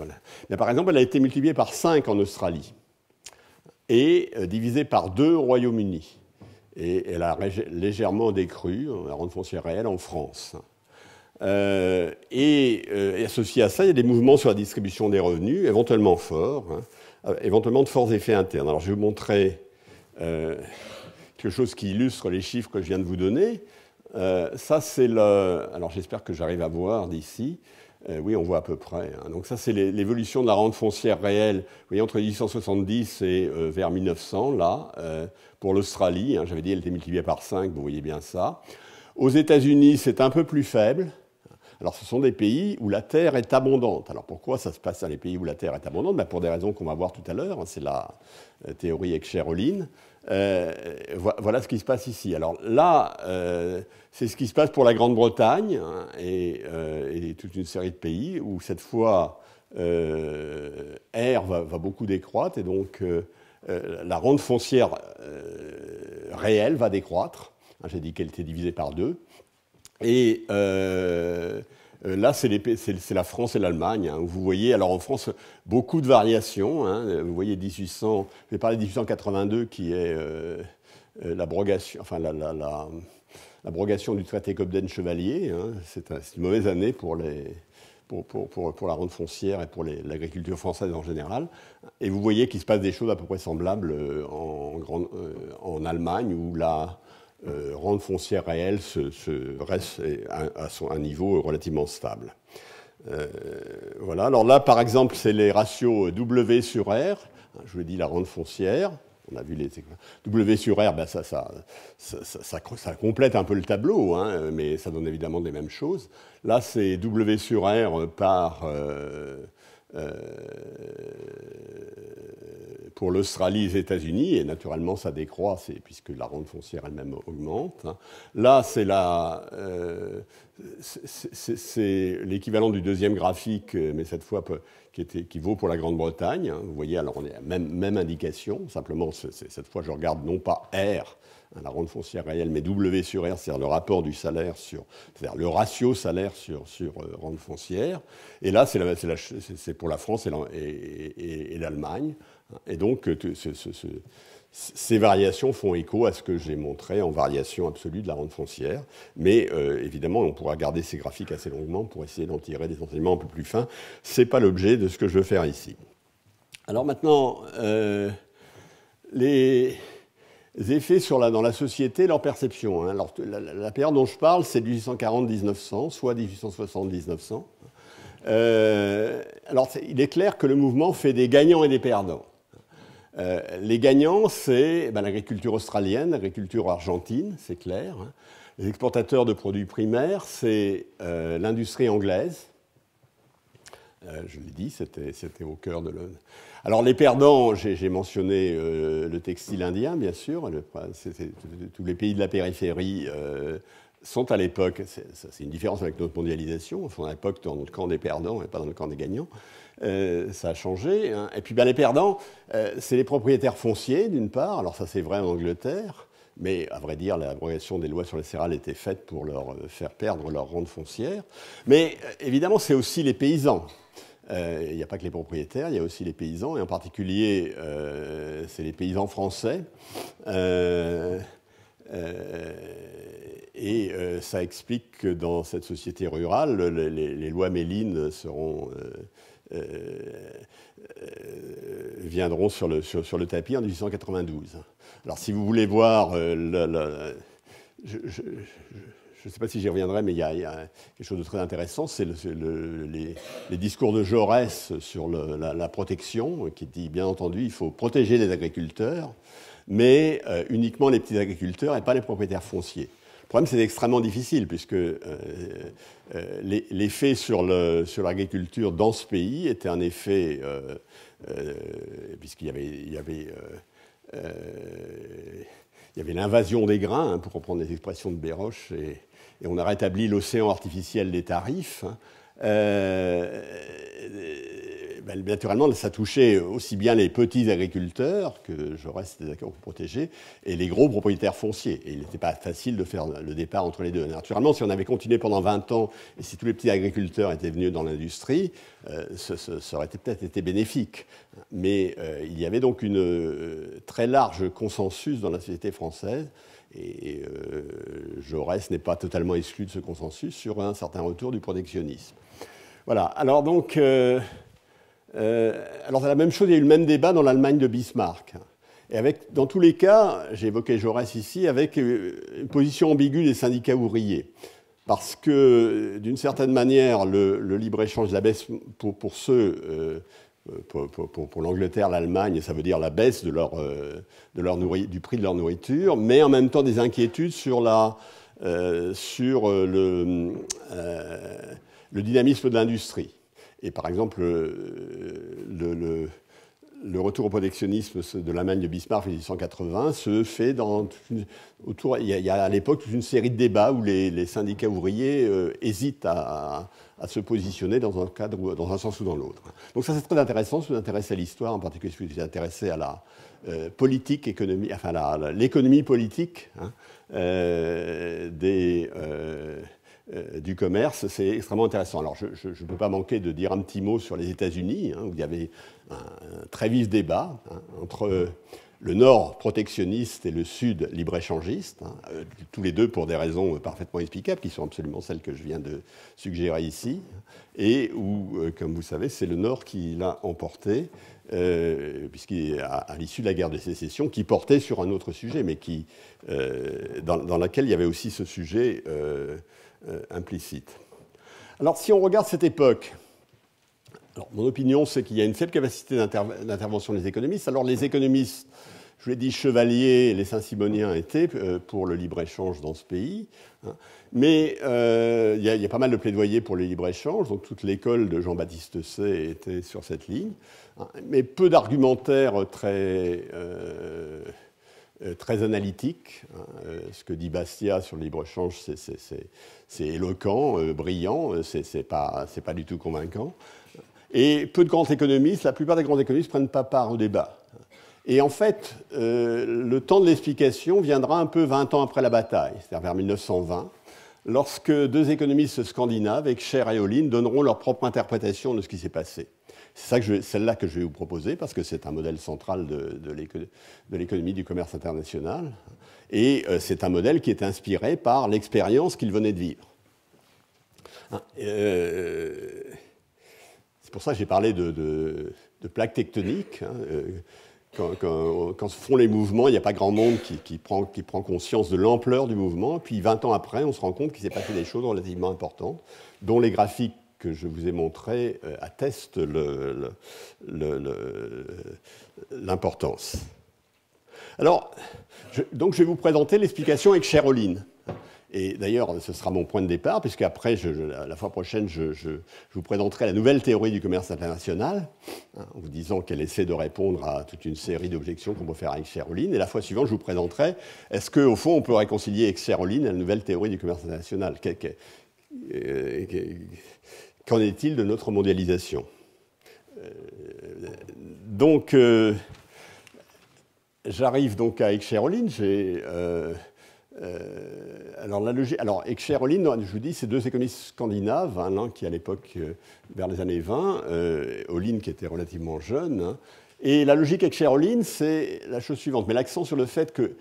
par exemple, elle a été multipliée par 5 en Australie, et divisée par 2 au Royaume-Uni et elle a légèrement décru, hein, la rente foncière réelle, en France. Euh, et, euh, associé à ça, il y a des mouvements sur la distribution des revenus, éventuellement forts, hein, euh, éventuellement de forts effets internes. Alors je vais vous montrer quelque chose qui illustre les chiffres que je viens de vous donner. ça, c'est le. Alors j'espère que j'arrive à voir d'ici. Euh, oui, on voit à peu près. Hein. Donc ça, c'est l'évolution de la rente foncière réelle. voyez, entre 1870 et euh, vers 1900, là, euh, pour l'Australie, hein, j'avais dit, elle était multipliée par 5, vous voyez bien ça. Aux États-Unis, c'est un peu plus faible. Alors ce sont des pays où la terre est abondante. Alors pourquoi ça se passe dans les pays où la terre est abondante ben, Pour des raisons qu'on va voir tout à l'heure. Hein, c'est la théorie excher euh, voilà ce qui se passe ici. Alors là, euh, c'est ce qui se passe pour la Grande-Bretagne hein, euh, et, toute une série de pays où cette fois R va, va, beaucoup décroître et donc la rente foncière réelle va décroître. Hein, j'ai dit qu'elle était divisée par deux. Et euh, là, c'est la France et l'Allemagne. Hein, vous voyez, alors en France, beaucoup de variations. Hein. Euh, vous voyez 1800, je vais parler de 1882 qui est euh, l'abrogation, enfin la, la, l'abrogation du traité Cobden-Chevalier. Hein. c'est, une mauvaise année pour la rente foncière et pour l'agriculture française en général. Et vous voyez qu'il se passe des choses à peu près semblables en, en Allemagne, où la, euh, foncière réelle se, reste à, un niveau relativement stable. Euh, voilà, alors là par exemple c'est les ratios W sur R, je vous ai dit la rente foncière, on a vu les W sur R, ben ça, ça, complète un peu le tableau, hein, mais ça donne évidemment les mêmes choses. Là, c'est W sur R par, euh, euh, pour l'Australie et les États-Unis, et naturellement ça décroît puisque la rente foncière elle-même augmente. Hein. Là, euh, c'est l'équivalent du deuxième graphique, euh, mais cette fois qui, vaut pour la Grande-Bretagne. Hein. Vous voyez, alors on est à même, même indication, simplement cette fois je regarde non pas R, la rente foncière réelle, mais W sur R, c'est-à-dire le rapport du salaire sur, c'est-à-dire le ratio salaire sur, sur euh, rente foncière. Et là, c'est, pour la France et, l'Allemagne. Et donc, euh, ces variations font écho à ce que j'ai montré en variation absolue de la rente foncière. Mais euh, évidemment, on pourra garder ces graphiques assez longuement pour essayer d'en tirer des enseignements un peu plus fins. C'est pas l'objet de ce que je veux faire ici. Alors maintenant, les effets dans la société, leur perception. Hein. Alors, la, période dont je parle, c'est 1840-1900, soit 1870-1900. Euh, alors, il est clair que le mouvement fait des gagnants et des perdants. Euh, les gagnants, c'est eh ben, l'agriculture australienne, l'agriculture argentine, c'est clair. Hein. Les exportateurs de produits primaires, c'est euh, l'industrie anglaise. je l'ai dit, c'était au cœur de le, alors les perdants, j'ai mentionné euh, le textile indien, bien sûr, tous les pays de la périphérie euh, sont à l'époque, c'est une différence avec notre mondialisation, à l'époque dans le camp des perdants et pas dans le camp des gagnants, euh, ça a changé. Hein. Et puis ben, les perdants, c'est les propriétaires fonciers d'une part, alors ça c'est vrai en Angleterre, mais à vrai dire, l'abrogation des lois sur les cérales était faite pour leur faire perdre leur rente foncière. Mais évidemment, c'est aussi les paysans. Euh, il n'y a pas que les propriétaires, il y a aussi les paysans, et en particulier, euh, c'est les paysans français. Euh, et ça explique que dans cette société rurale, les, lois Méline seront, viendront sur le, sur, le tapis en 1892. Alors si vous voulez voir je ne sais pas si j'y reviendrai, mais il y, a, quelque chose de très intéressant, c'est le, les, discours de Jaurès sur la, protection, qui dit bien entendu il faut protéger les agriculteurs, mais euh, uniquement les petits agriculteurs et pas les propriétaires fonciers. Le problème, c'est extrêmement difficile, puisque euh, euh, l'effet sur l'agriculture dans ce pays était un effet, puisqu'il y avait... l'invasion des grains, hein, pour reprendre les expressions de Béroche, et, et on a rétabli l'océan artificiel des tarifs. Hein. Euh, ben, naturellement, ça touchait aussi bien les petits agriculteurs, que je reste d'accord pour protéger, et les gros propriétaires fonciers. Et il n'était pas facile de faire le départ entre les deux. Naturellement, si on avait continué pendant 20 ans, et si tous les petits agriculteurs étaient venus dans l'industrie, euh, ce, ça aurait peut-être été bénéfique. Mais euh, il y avait donc une très large consensus dans la société française et euh, Jaurès n'est pas totalement exclu de ce consensus sur un certain retour du protectionnisme. Voilà. Alors donc, euh, euh, la même chose, il y a eu le même débat dans l'Allemagne de Bismarck. Et avec, dans tous les cas, j'ai évoqué Jaurès ici, avec euh, une position ambiguë des syndicats ouvriers. Parce que, d'une certaine manière, le, libre-échange, la pour, pour ceux euh, euh, pour, pour, l'Angleterre, l'Allemagne, ça veut dire la baisse de leur, euh, de leur du prix de leur nourriture, mais en même temps des inquiétudes sur, la, euh, sur le, le, dynamisme de l'industrie. Et par exemple, le, le, le retour au protectionnisme de l'Allemagne de Bismarck en 1880 se fait dans autour. Il y, a, à l'époque toute une série de débats où les, syndicats ouvriers euh, hésitent à, à, se positionner dans un cadre, dans un sens ou dans l'autre. Donc ça c'est très intéressant. Si vous intéressez à l'histoire, en particulier si vous intéressez à la euh, politique économie, enfin l'économie politique hein, euh, des du commerce, c'est extrêmement intéressant. Alors, je ne peux pas manquer de dire un petit mot sur les États-Unis, hein, où il y avait un, très vif débat hein, entre le nord protectionniste et le sud libre-échangiste, hein, euh, tous les deux pour des raisons parfaitement explicables, qui sont absolument celles que je viens de suggérer ici, et où, euh, comme vous savez, c'est le nord qui l'a emporté, euh, puisqu'il l'issue de la guerre de sécession, qui portait sur un autre sujet, mais qui, dans, laquelle il y avait aussi ce sujet implicite. Alors si on regarde cette époque, alors, mon opinion, c'est qu'il y a une faible capacité d'intervention des économistes. Alors, les économistes, je l'ai dit, chevaliers, les Saint-Simoniens étaient euh, pour le libre-échange dans ce pays. Hein. Mais euh, il y, a pas mal de plaidoyers pour le libre-échange, donc toute l'école de Jean-Baptiste C était sur cette ligne. Hein. Mais peu d'argumentaires très, euh, très analytiques. Hein. Ce que dit Bastia sur le libre-échange, c'est éloquent, brillant, c'est pas, pas du tout convaincant. Et peu de grands économistes, la plupart des grands économistes ne prennent pas part au débat. Et en fait, euh, le temps de l'explication viendra un peu 20 ans après la bataille, c'est-à-dire vers 1920, lorsque deux économistes scandinaves, Ekscher et Olin, donneront leur propre interprétation de ce qui s'est passé. C'est celle-là que je vais vous proposer, parce que c'est un modèle central de, de l'économie du commerce international. Et euh, c'est un modèle qui est inspiré par l'expérience qu'ils venaient de vivre. Hein, euh, pour ça j'ai parlé de, plaques tectoniques. Hein, euh, quand, se font les mouvements, il n'y a pas grand monde qui, prend, conscience de l'ampleur du mouvement. Puis 20 ans après, on se rend compte qu'il s'est passé des choses relativement importantes, dont les graphiques que je vous ai montrés euh, attestent l'importance. Alors, donc je vais vous présenter l'explication avec Cheroline. Et d'ailleurs, ce sera mon point de départ, puisque après, la fois prochaine, je, vous présenterai la nouvelle théorie du commerce international, hein, en vous disant qu'elle essaie de répondre à toute une série d'objections qu'on peut faire à Exeroline. Et la fois suivante, je vous présenterai est-ce qu'au fond, on peut réconcilier avec à la nouvelle théorie du commerce international euh, Qu'en est-il de notre mondialisation euh, Donc, euh, j'arrive donc à Exeroline. J'ai. Euh, alors, la logique, alors, Olin, je vous dis, c'est deux économistes scandinaves, hein, l'un qui à l'époque, euh, vers les années 20, euh, Olin qui était relativement jeune. Hein. et la logique Ekcher Olin, c'est la chose suivante, mais l'accent sur le fait que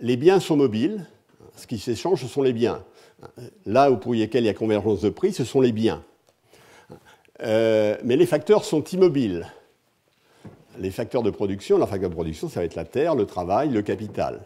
les biens sont mobiles, ce qui s'échange, ce sont les biens. Là où pour lesquels il y a convergence de prix, ce sont les biens. Euh, mais les facteurs sont immobiles. Les facteurs de production, la facteur de production, ça va être la terre, le travail, le capital.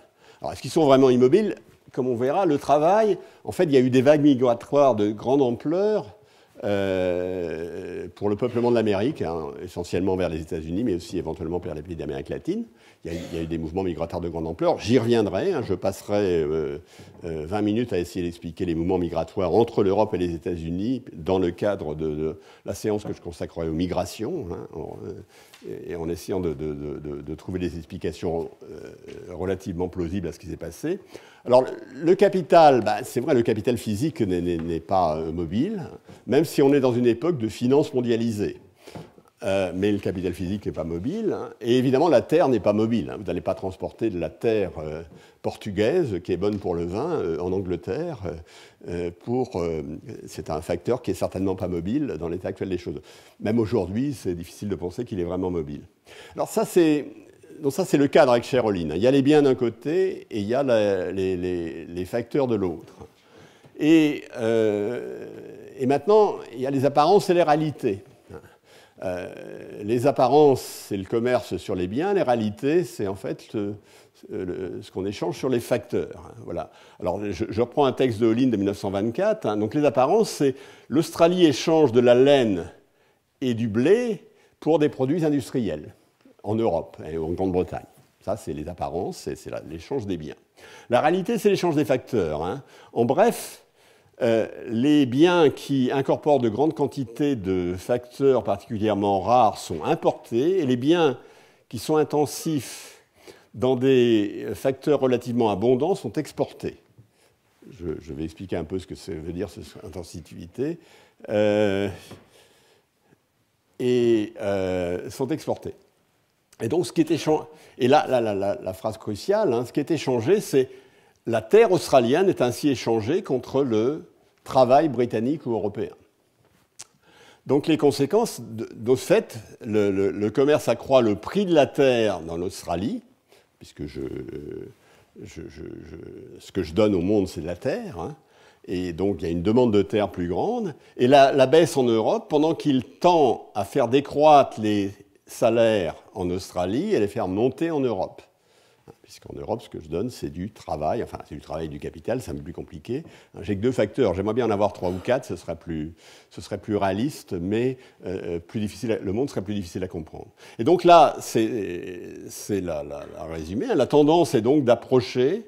Alors, est-ce qu'ils sont vraiment immobiles Comme on verra, le travail, en fait, il y a eu des vagues migratoires de grande ampleur euh, pour le peuplement de l'Amérique, hein, essentiellement vers les États-Unis, mais aussi éventuellement vers les pays d'Amérique latine. Il y, a, eu des mouvements migratoires de grande ampleur. J'y reviendrai. Hein, je passerai 20 euh, euh, minutes à essayer d'expliquer les mouvements migratoires entre l'Europe et les États-Unis dans le cadre de, la séance que je consacrerai aux migrations, hein, euh, et en essayant de, trouver des explications relativement plausibles à ce qui s'est passé. Alors, le capital, bah, c'est vrai, le capital physique n'est pas mobile, même si on est dans une époque de finance mondialisée. Euh, mais le capital physique n'est pas mobile. Hein. et évidemment, la terre n'est pas mobile. Hein. vous n'allez pas transporter de la terre euh, portugaise, qui est bonne pour le vin, euh, en Angleterre. c'est un facteur qui est certainement pas mobile dans l'état actuel des choses. Même aujourd'hui, c'est difficile de penser qu'il est vraiment mobile. Alors ça, c'est... ça, c'est le cadre avec Chéroline. Il y a les biens d'un côté et il y a les, facteurs de l'autre. Et, et maintenant, il y a les apparences et les réalités. Euh, les apparences, c'est le commerce sur les biens, les réalités, c'est en fait ce qu'on échange sur les facteurs. Hein. voilà. Alors, je, reprends un texte de Hollin de 1924. Hein. donc, les apparences, c'est l'Australie échange de la laine et du blé pour des produits industriels en Europe et en Grande-Bretagne. Ça, c'est les apparences, c'est l'échange des biens. La réalité, c'est l'échange des facteurs. Hein. En bref, euh, les biens qui incorporent de grandes quantités de facteurs particulièrement rares sont importés et les biens qui sont intensifs dans des facteurs relativement abondants sont exportés. Je, vais expliquer un peu ce que ça veut dire, cette intensitivité. Euh, et euh, sont exportés. Et donc, ce qui est échangé, et là, la phrase cruciale, hein, ce qui est échangé, c'est la terre australienne est ainsi échangée contre le travail britannique ou européen. Donc les conséquences, de, fait, le, commerce accroît le prix de la terre dans l'Australie, puisque ce que je donne au monde, c'est de la terre, hein. et donc il y a une demande de terre plus grande, et la, la baisse en Europe, pendant qu'il tend à faire décroître les salaires en Australie et les faire monter en Europe. Puisqu'en Europe, ce que je donne, c'est du travail, enfin, c'est du travail du capital, c'est un peu plus compliqué. J'ai que deux facteurs. J'aimerais bien en avoir trois ou quatre, ce serait plus, ce serait plus réaliste, mais euh, euh, plus difficile le monde serait plus difficile à comprendre. Et donc là, c'est la, la, résumé. Hein. La tendance est donc d'approcher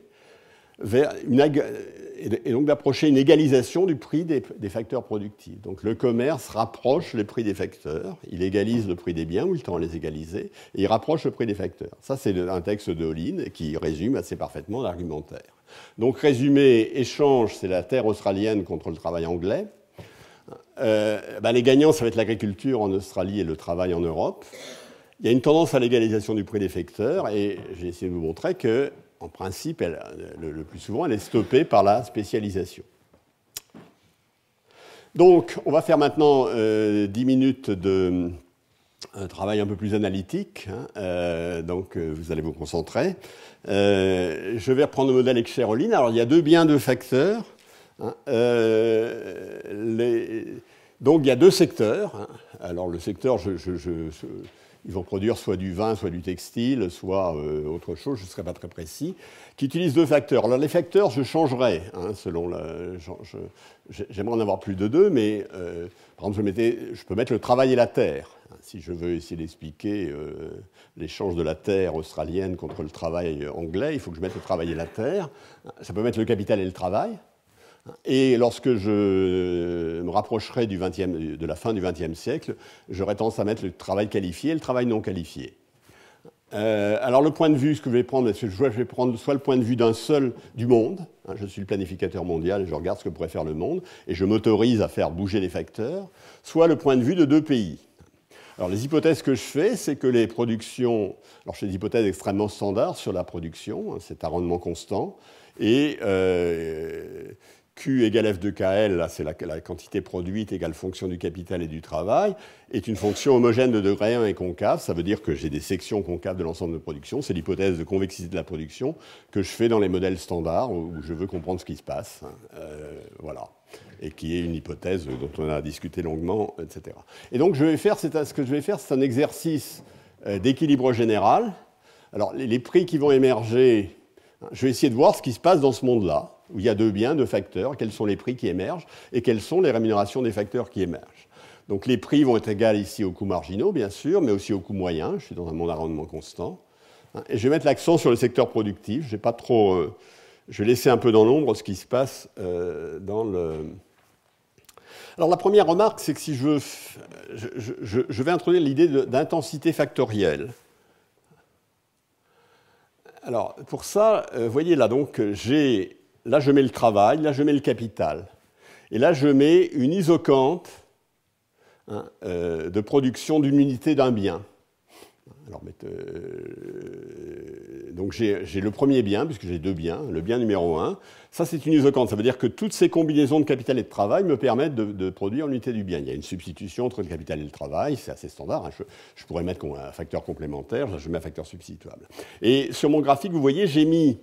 et donc d'approcher une égalisation du prix des, facteurs productifs. Donc le commerce rapproche les prix des facteurs, il égalise le prix des biens, ou il tend à les égaliser, et il rapproche le prix des facteurs. Ça, c'est un texte de Olin qui résume assez parfaitement l'argumentaire. Donc résumé, échange, c'est la terre australienne contre le travail anglais. Euh, ben, les gagnants, ça va être l'agriculture en Australie et le travail en Europe. Il y a une tendance à l'égalisation du prix des facteurs, et j'ai essayé de vous montrer que en principe, elle, le, plus souvent, elle est stoppée par la spécialisation. Donc, on va faire maintenant euh, dix 10 minutes de euh, travail un peu plus analytique, hein, euh, donc vous allez vous concentrer. je vais reprendre le modèle Excheroline. Alors, il y a deux biens, deux facteurs. Hein, donc, il y a deux secteurs. Hein. Alors, le secteur, je ils vont produire soit du vin, soit du textile, soit euh, autre chose, je ne serai pas très précis, qui utilisent deux facteurs. Alors les facteurs, je changerai, hein, selon J'aimerais en avoir plus de deux, mais euh, par exemple, je, peux mettre le travail et la terre. Si je veux essayer d'expliquer euh, l'échange de la terre australienne contre le travail anglais, il faut que je mette le travail et la terre. Ça peut mettre le capital et le travail. Et lorsque je me rapprocherai du 20 de la fin du XXe siècle, j'aurai tendance à mettre le travail qualifié et le travail non qualifié. Euh, alors le point de vue, ce que je vais prendre, que je vais prendre soit le point de vue d'un seul du monde, hein, je suis le planificateur mondial et je regarde ce que pourrait faire le monde, et je m'autorise à faire bouger les facteurs, soit le point de vue de deux pays. Alors les hypothèses que je fais, c'est que les productions, alors fais des hypothèses extrêmement standards sur la production, hein, c'est un rendement constant, et euh, Q égale F de KL, là c'est la, quantité produite égale fonction du capital et du travail, est une fonction homogène de degré 1 et concave. Ça veut dire que j'ai des sections concaves de l'ensemble de production. C'est l'hypothèse de convexité de la production que je fais dans les modèles standards où je veux comprendre ce qui se passe. Hein, euh, voilà. Et qui est une hypothèse dont on a discuté longuement, etc. Et donc je vais faire, c'est, ce que je vais faire, c'est un exercice euh, d'équilibre général. Alors les prix qui vont émerger, hein, je vais essayer de voir ce qui se passe dans ce monde-là où il y a deux biens, deux facteurs, quels sont les prix qui émergent et quelles sont les rémunérations des facteurs qui émergent. Donc les prix vont être égaux ici aux coûts marginaux, bien sûr, mais aussi aux coûts moyens. Je suis dans un monde à rendement constant. Hein, et je vais mettre l'accent sur le secteur productif. J'ai pas trop, euh, je vais laisser un peu dans l'ombre ce qui se passe euh, dans le. Alors la première remarque, c'est que si je veux, je, vais introduire l'idée d'intensité factorielle. Alors pour ça, vous euh, voyez là donc j'ai là je mets le travail, là je mets le capital. Et là je mets une isocante hein, euh, de production d'une unité d'un bien. Euh, donc j'ai le premier bien, puisque j'ai deux biens, le bien numéro un. Ça, c'est une isocante. Ça veut dire que toutes ces combinaisons de capital et de travail me permettent de, produire l'unité du bien. Il y a une substitution entre le capital et le travail, c'est assez standard. Hein. Je, je, pourrais mettre un facteur complémentaire, je mets un facteur substituable. Et sur mon graphique, vous voyez, j'ai mis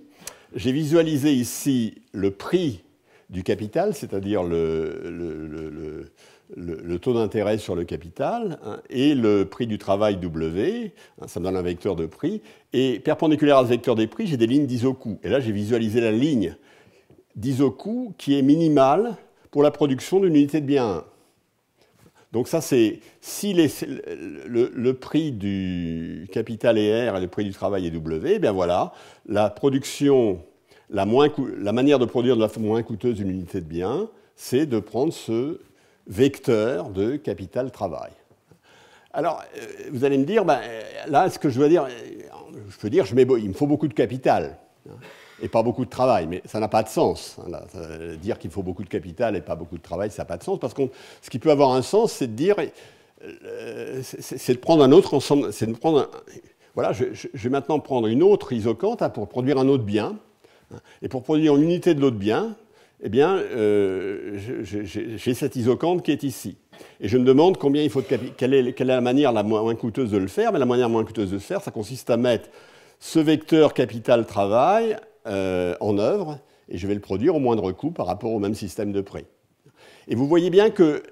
j'ai visualisé ici le prix du capital, c'est-à-dire le, taux d'intérêt sur le capital, hein, et le prix du travail W, hein, ça me donne un vecteur de prix, et perpendiculaire à ce vecteur des prix, j'ai des lignes d'ISO-coût. Et là, j'ai visualisé la ligne d'isoku qui est minimale pour la production d'une unité de bien donc ça, c'est si le, prix du capital est R et le prix du travail est W, eh bien voilà, la production, la, manière de produire de la moins coûteuse une unité de bien, c'est de prendre ce vecteur de capital-travail. Alors, euh, vous allez me dire, ben, là, ce que je veux dire, euh, je peux dire, je il me faut beaucoup de capital et pas beaucoup de travail. Mais ça n'a pas de sens. Hein, dire qu'il faut beaucoup de capital et pas beaucoup de travail, ça n'a pas de sens. Parce que ce qui peut avoir un sens, c'est de dire, euh, c'est de prendre un autre ensemble, c'est de prendre, voilà, je, vais maintenant prendre une autre isocante hein, pour produire un autre bien. Et pour produire une unité de l'autre bien, eh bien, euh, j'ai cette isocante qui est ici. Et je me demande combien il faut de quelle est, quelle est la manière la moins coûteuse de le faire. Mais la manière moins coûteuse de le faire, ça consiste à mettre ce vecteur capital travail euh, en œuvre et je vais le produire au moindre coût par rapport au même système de prix. Et vous voyez bien que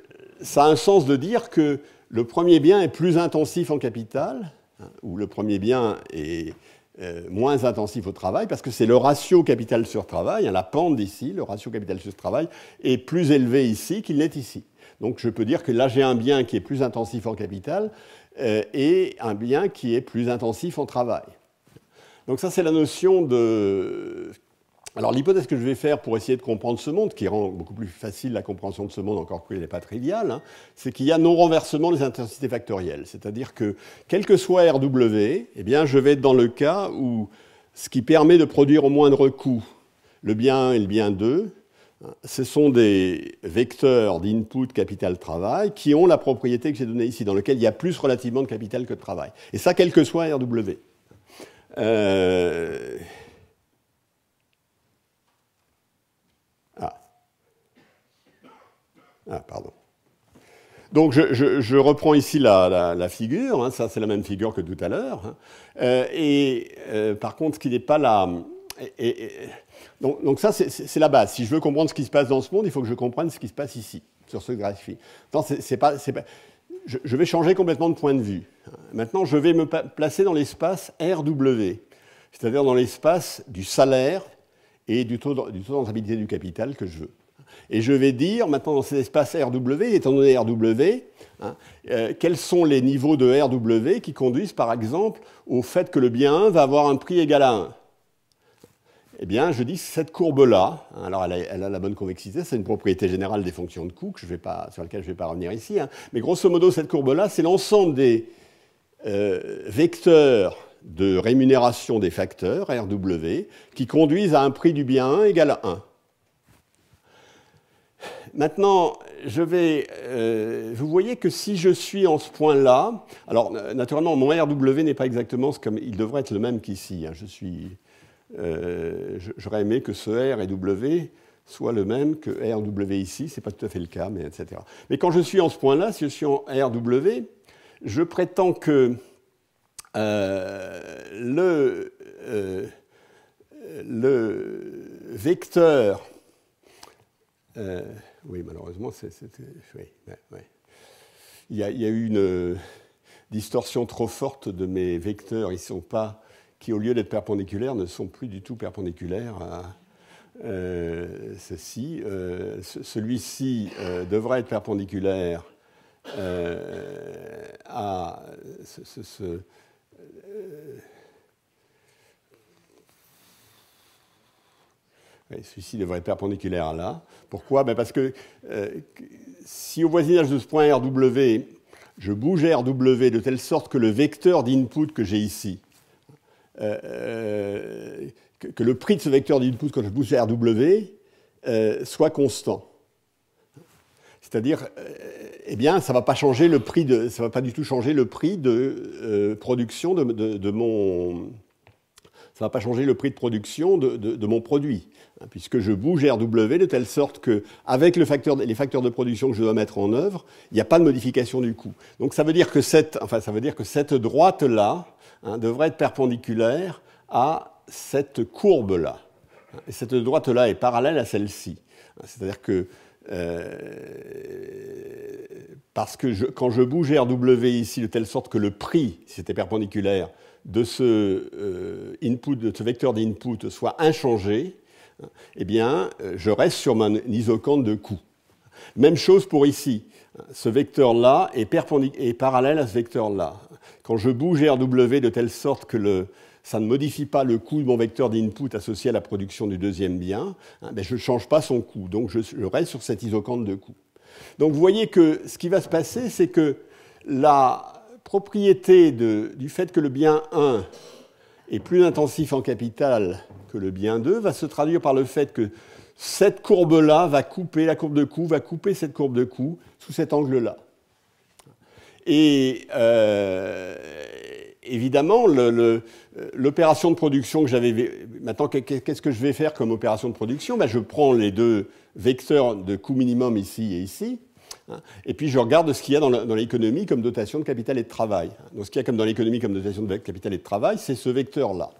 ça a un sens de dire que le premier bien est plus intensif en capital, hein, ou le premier bien est euh, moins intensif au travail, parce que c'est le ratio capital sur travail, hein, la pente ici, le ratio capital sur travail, est plus élevé ici qu'il n'est ici. Donc je peux dire que là j'ai un bien qui est plus intensif en capital euh, et un bien qui est plus intensif en travail. Donc ça, c'est la notion de... Alors l'hypothèse que je vais faire pour essayer de comprendre ce monde, qui rend beaucoup plus facile la compréhension de ce monde, encore qu'il n'est pas trivial, hein, c'est qu'il y a non-renversement des intensités factorielles. C'est-à-dire que, quel que soit RW, eh bien, je vais être dans le cas où ce qui permet de produire au moindre coût le bien 1 et le bien 2, ce sont des vecteurs d'input capital-travail qui ont la propriété que j'ai donnée ici, dans lequel il y a plus relativement de capital que de travail. Et ça, quel que soit RW. Euh, ah. ah, pardon. Donc je, reprends ici la, figure, hein. ça c'est la même figure que tout à l'heure. Hein. Euh, et euh, par contre, ce qui n'est pas là... Et, Donc, ça c'est la base. Si je veux comprendre ce qui se passe dans ce monde, il faut que je comprenne ce qui se passe ici, sur ce graphique. Non, c'est pas je, vais changer complètement de point de vue. Maintenant, je vais me placer dans l'espace RW, c'est-à-dire dans l'espace du salaire et du taux, de, du taux rentabilité du capital que je veux. Et je vais dire, maintenant, dans cet espace RW, étant donné RW, hein, euh, quels sont les niveaux de RW qui conduisent, par exemple, au fait que le bien 1 va avoir un prix égal à 1 eh bien, je dis cette courbe-là, hein, alors elle a, la bonne convexité, c'est une propriété générale des fonctions de coût je vais pas, sur laquelle je ne vais pas revenir ici, hein. mais grosso modo, cette courbe-là, c'est l'ensemble des euh, vecteurs de rémunération des facteurs, RW, qui conduisent à un prix du bien 1 égal à 1. Maintenant, je vais, euh, vous voyez que si je suis en ce point-là, alors naturellement, mon RW n'est pas exactement comme il devrait être le même qu'ici. Hein, je suis euh, j'aurais aimé que ce R et W soient le même que RW ici, ce n'est pas tout à fait le cas, mais etc. Mais quand je suis en ce point-là, si je suis en RW, je prétends que euh, le, euh, le, vecteur. oui, malheureusement, c'est. Il, y a, il y a eu une distorsion trop forte de mes vecteurs, ils ne sont pas qui, au lieu d'être perpendiculaires, ne sont plus du tout perpendiculaires à euh, ceci. Celui-ci devrait être perpendiculaire à ce, Celui-ci devrait être perpendiculaire à là. Pourquoi ben Parce que euh, si au voisinage de ce point RW, je bouge RW de telle sorte que le vecteur d'input que j'ai ici euh, euh, que, le prix de ce vecteur d'input quand je bouge RW euh, soit constant. C'est-à-dire, eh bien, ça ne va pas changer le prix de, ça va pas du tout changer le prix de production de, mon, ça va pas changer le prix de production de, mon produit, hein, puisque je bouge RW de telle sorte que, avec le facteur les facteurs de production que je dois mettre en œuvre, il n'y a pas de modification du coût. Donc ça veut dire que cette, enfin, ça veut dire que cette droite là, Hein, devrait être perpendiculaire à cette courbe-là. Et cette droite-là est parallèle à celle-ci. Hein, c'est-à-dire que euh, parce que quand je bouge RW ici de telle sorte que le prix, si c'était perpendiculaire, de ce, euh, input, de ce vecteur d'input soit inchangé, hein, eh bien, euh, je reste sur mon isocante de coût. Même chose pour ici. Ce vecteur-là est, est, parallèle à ce vecteur-là quand je bouge RW de telle sorte que ça ne modifie pas le coût de mon vecteur d'input associé à la production du deuxième bien, hein, ben, je ne change pas son coût. Donc je, reste sur cette isocante de coût. Donc vous voyez que ce qui va se passer, c'est que la propriété du fait que le bien 1 est plus intensif en capital que le bien 2 va se traduire par le fait que cette courbe-là va couper, la courbe de coût va couper cette courbe de coût sous cet angle-là. Et euh, évidemment, l'opération de production que j'avais... Maintenant, qu'est-ce que je vais faire comme opération de production ben, Je prends les deux vecteurs de coût minimum ici et ici. Hein, et puis je regarde ce qu'il y a dans l'économie comme dotation de capital et de travail. Hein. Donc ce qu'il y a comme dans l'économie comme dotation de capital et de travail, c'est ce vecteur-là.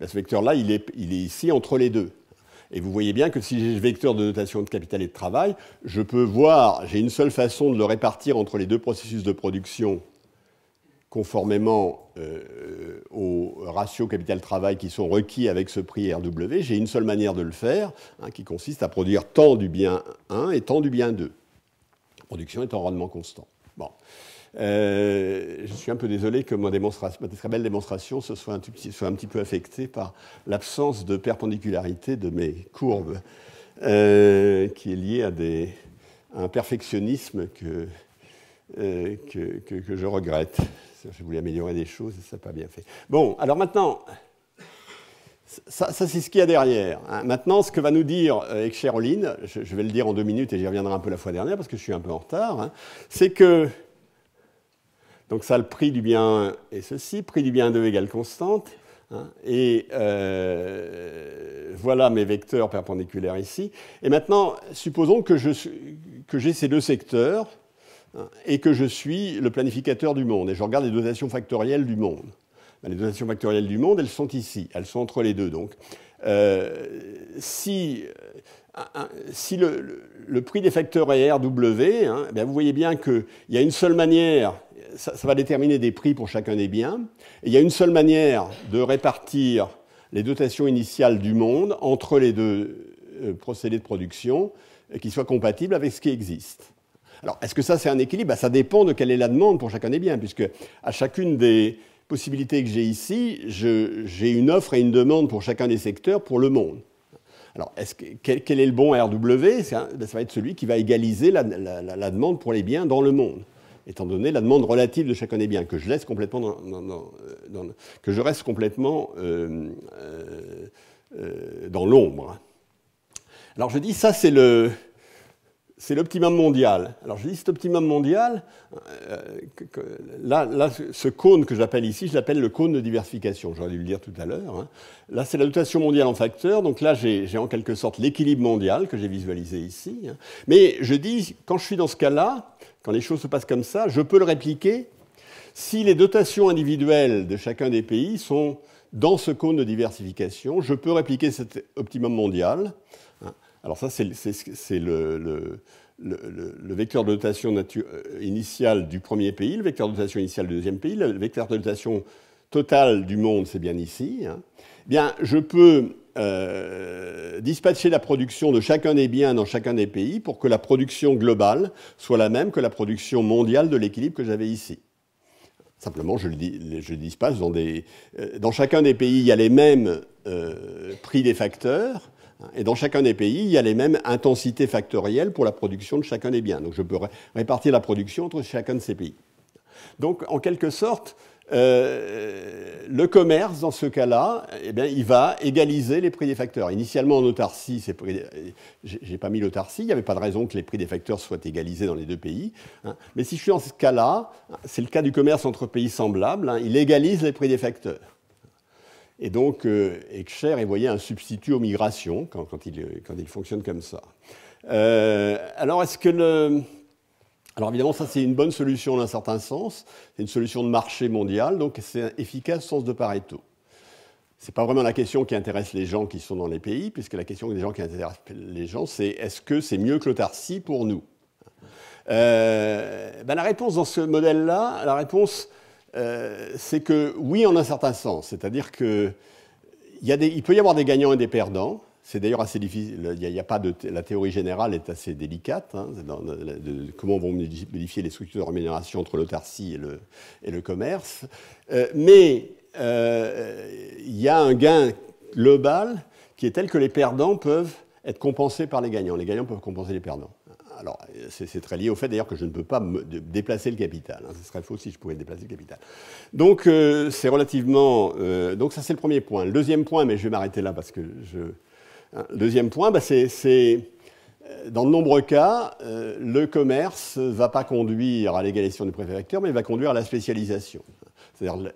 Ben, ce vecteur-là, il est ici entre les deux. Et vous voyez bien que si j'ai le vecteur de notation de capital et de travail, je peux voir, j'ai une seule façon de le répartir entre les deux processus de production conformément euh, aux ratios capital-travail qui sont requis avec ce prix RW, j'ai une seule manière de le faire, hein, qui consiste à produire tant du bien 1 et tant du bien 2. La production est en rendement constant. Bon. Euh, je suis un peu désolé que ma, démonstration, très belle démonstration ce soit un, petit, soit un petit peu affectée par l'absence de perpendicularité de mes courbes, euh, qui est liée à, des, un perfectionnisme euh, que, que, je regrette. Je voulais améliorer des choses et ça n'a pas bien fait. Bon, alors maintenant, ça, c'est ce qu'il y a derrière. Hein. Maintenant, ce que va nous dire Excheroline, je, je, vais le dire en deux minutes et j'y reviendrai un peu la fois dernière parce que je suis un peu en retard, hein, c'est que donc ça, le prix du bien 1 est ceci, prix du bien 2 égale constante. Hein. et euh, voilà mes vecteurs perpendiculaires ici. Et maintenant, supposons que, je, que j'ai ces deux secteurs hein, et que je suis le planificateur du monde et je regarde les dotations factorielles du monde. Ben, les dotations factorielles du monde, elles sont ici, elles sont entre les deux donc. Euh, si si le, prix des facteurs est RW, hein, eh vous voyez bien qu'il y a une seule manière, ça, va déterminer des prix pour chacun des biens, il y a une seule manière de répartir les dotations initiales du monde entre les deux euh, procédés de production euh, qui soient compatibles avec ce qui existe. Alors, est-ce que ça, c'est un équilibre ben, Ça dépend de quelle est la demande pour chacun des biens, puisque à chacune des possibilités que j'ai ici, j'ai une offre et une demande pour chacun des secteurs pour le monde. Alors, est-ce quel, est le bon RW Ça va être celui qui va égaliser la, demande pour les biens dans le monde, étant donné la demande relative de chacun des biens, que je, laisse complètement euh, que je reste complètement euh, euh, dans l'ombre. Alors, je dis, ça, c'est le, c'est l'optimum mondial. Alors je dis cet optimum mondial, euh, là, ce cône que j'appelle ici, je l'appelle le cône de diversification, j'aurais dû le dire tout à l'heure. Hein. Là, c'est la dotation mondiale en facteurs, donc là, j'ai en quelque sorte l'équilibre mondial que j'ai visualisé ici. Hein. Mais je dis, quand je suis dans ce cas-là, quand les choses se passent comme ça, je peux le répliquer si les dotations individuelles de chacun des pays sont dans ce cône de diversification, je peux répliquer cet optimum mondial. Hein. Alors ça, c'est le, vecteur de notation euh, initial du premier pays, le vecteur de dotation initial du deuxième pays, le vecteur de dotation totale du monde, c'est bien ici. Hein. Bien, je peux euh, dispatcher la production de chacun des biens dans chacun des pays pour que la production globale soit la même que la production mondiale de l'équilibre que j'avais ici. Simplement, je le, dispasse euh, dans chacun des pays, il y a les mêmes prix des facteurs, et dans chacun des pays, il y a les mêmes intensités factorielles pour la production de chacun des biens. Donc je peux répartir la production entre chacun de ces pays. Donc en quelque sorte, euh, le commerce, dans ce cas-là, eh il va égaliser les prix des facteurs. Initialement, en autarcie, j'ai pas mis l'autarcie, il n'y avait pas de raison que les prix des facteurs soient égalisés dans les deux pays. Hein. Mais si je suis dans ce cas-là, c'est le cas du commerce entre pays semblables, hein, il égalise les prix des facteurs. Et donc, euh, cher est voyez, un substitut aux migrations quand, il, quand il, fonctionne comme ça. Euh, alors, est-ce que le. Alors, évidemment, ça, c'est une bonne solution d'un certain sens. C'est une solution de marché mondial, donc c'est efficace sens de Pareto. Ce n'est pas vraiment la question qui intéresse les gens qui sont dans les pays, puisque la question des gens qui intéresse les gens, c'est est-ce que c'est mieux que l'autarcie pour nous euh, ben, La réponse dans ce modèle-là, la réponse euh, c'est que oui, en un certain sens, c'est-à-dire qu'il peut y avoir des gagnants et des perdants. C'est d'ailleurs assez difficile. a, pas de la théorie générale est assez délicate. Hein, comment vont modifier les structures de rémunération entre l'autarcie et le, et le commerce. Euh, mais euh, il y a un gain global qui est tel que les perdants peuvent être compensés par les gagnants. Les gagnants peuvent compenser les perdants. Alors, c'est très lié au fait d'ailleurs que je ne peux pas déplacer le capital. Hein. Ce serait faux si je pouvais déplacer le capital. Donc, euh, c'est relativement. Euh, donc, ça, c'est le premier point. Le deuxième point, mais je vais m'arrêter là parce que je. Hein, le deuxième point, bah, c'est. Euh, dans de nombreux cas, le commerce ne va pas conduire à l'égalisation du préfet mais il va conduire à la spécialisation.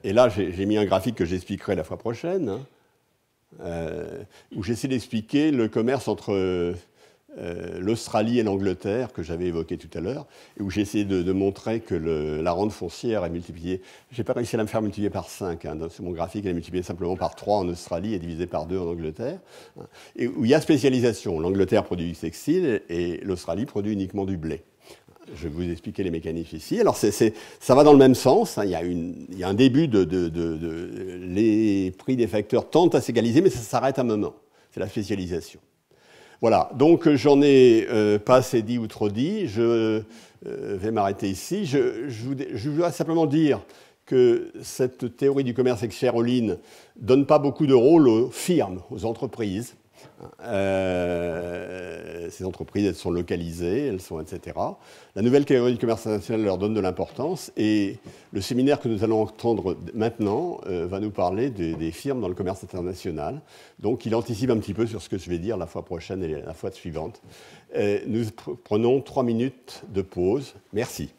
Et là, j'ai mis un graphique que j'expliquerai la fois prochaine, hein, où j'essaie d'expliquer le commerce entre euh, l'Australie et l'Angleterre que j'avais évoqué tout à l'heure, et où j'ai essayé de, montrer que la rente foncière est multipliée. J'ai pas réussi à la faire multiplier par 5. Hein. mon graphique, elle est multiplié simplement par 3 en Australie et divisé par 2 en Angleterre. Hein. et où il y a spécialisation. L'Angleterre produit du textile et l'Australie produit uniquement du blé. Je vais vous expliquer les mécanismes ici. Alors, ça va dans le même sens. Hein. Il, y a un début de, Les prix des facteurs tentent à s'égaliser, mais ça s'arrête à un moment. C'est la spécialisation. Voilà, donc euh, j'en ai euh, pas assez dit ou trop dit, je euh, vais m'arrêter ici. Je, voudrais simplement dire que cette théorie du commerce ex ne donne pas beaucoup de rôle aux firmes, aux entreprises. Euh, ces entreprises, elles sont localisées, elles sont, etc. La nouvelle catégorie du commerce international leur donne de l'importance et le séminaire que nous allons entendre maintenant euh, va nous parler des, firmes dans le commerce international. Donc il anticipe un petit peu sur ce que je vais dire la fois prochaine et la fois suivante. Euh, nous prenons trois minutes de pause. Merci.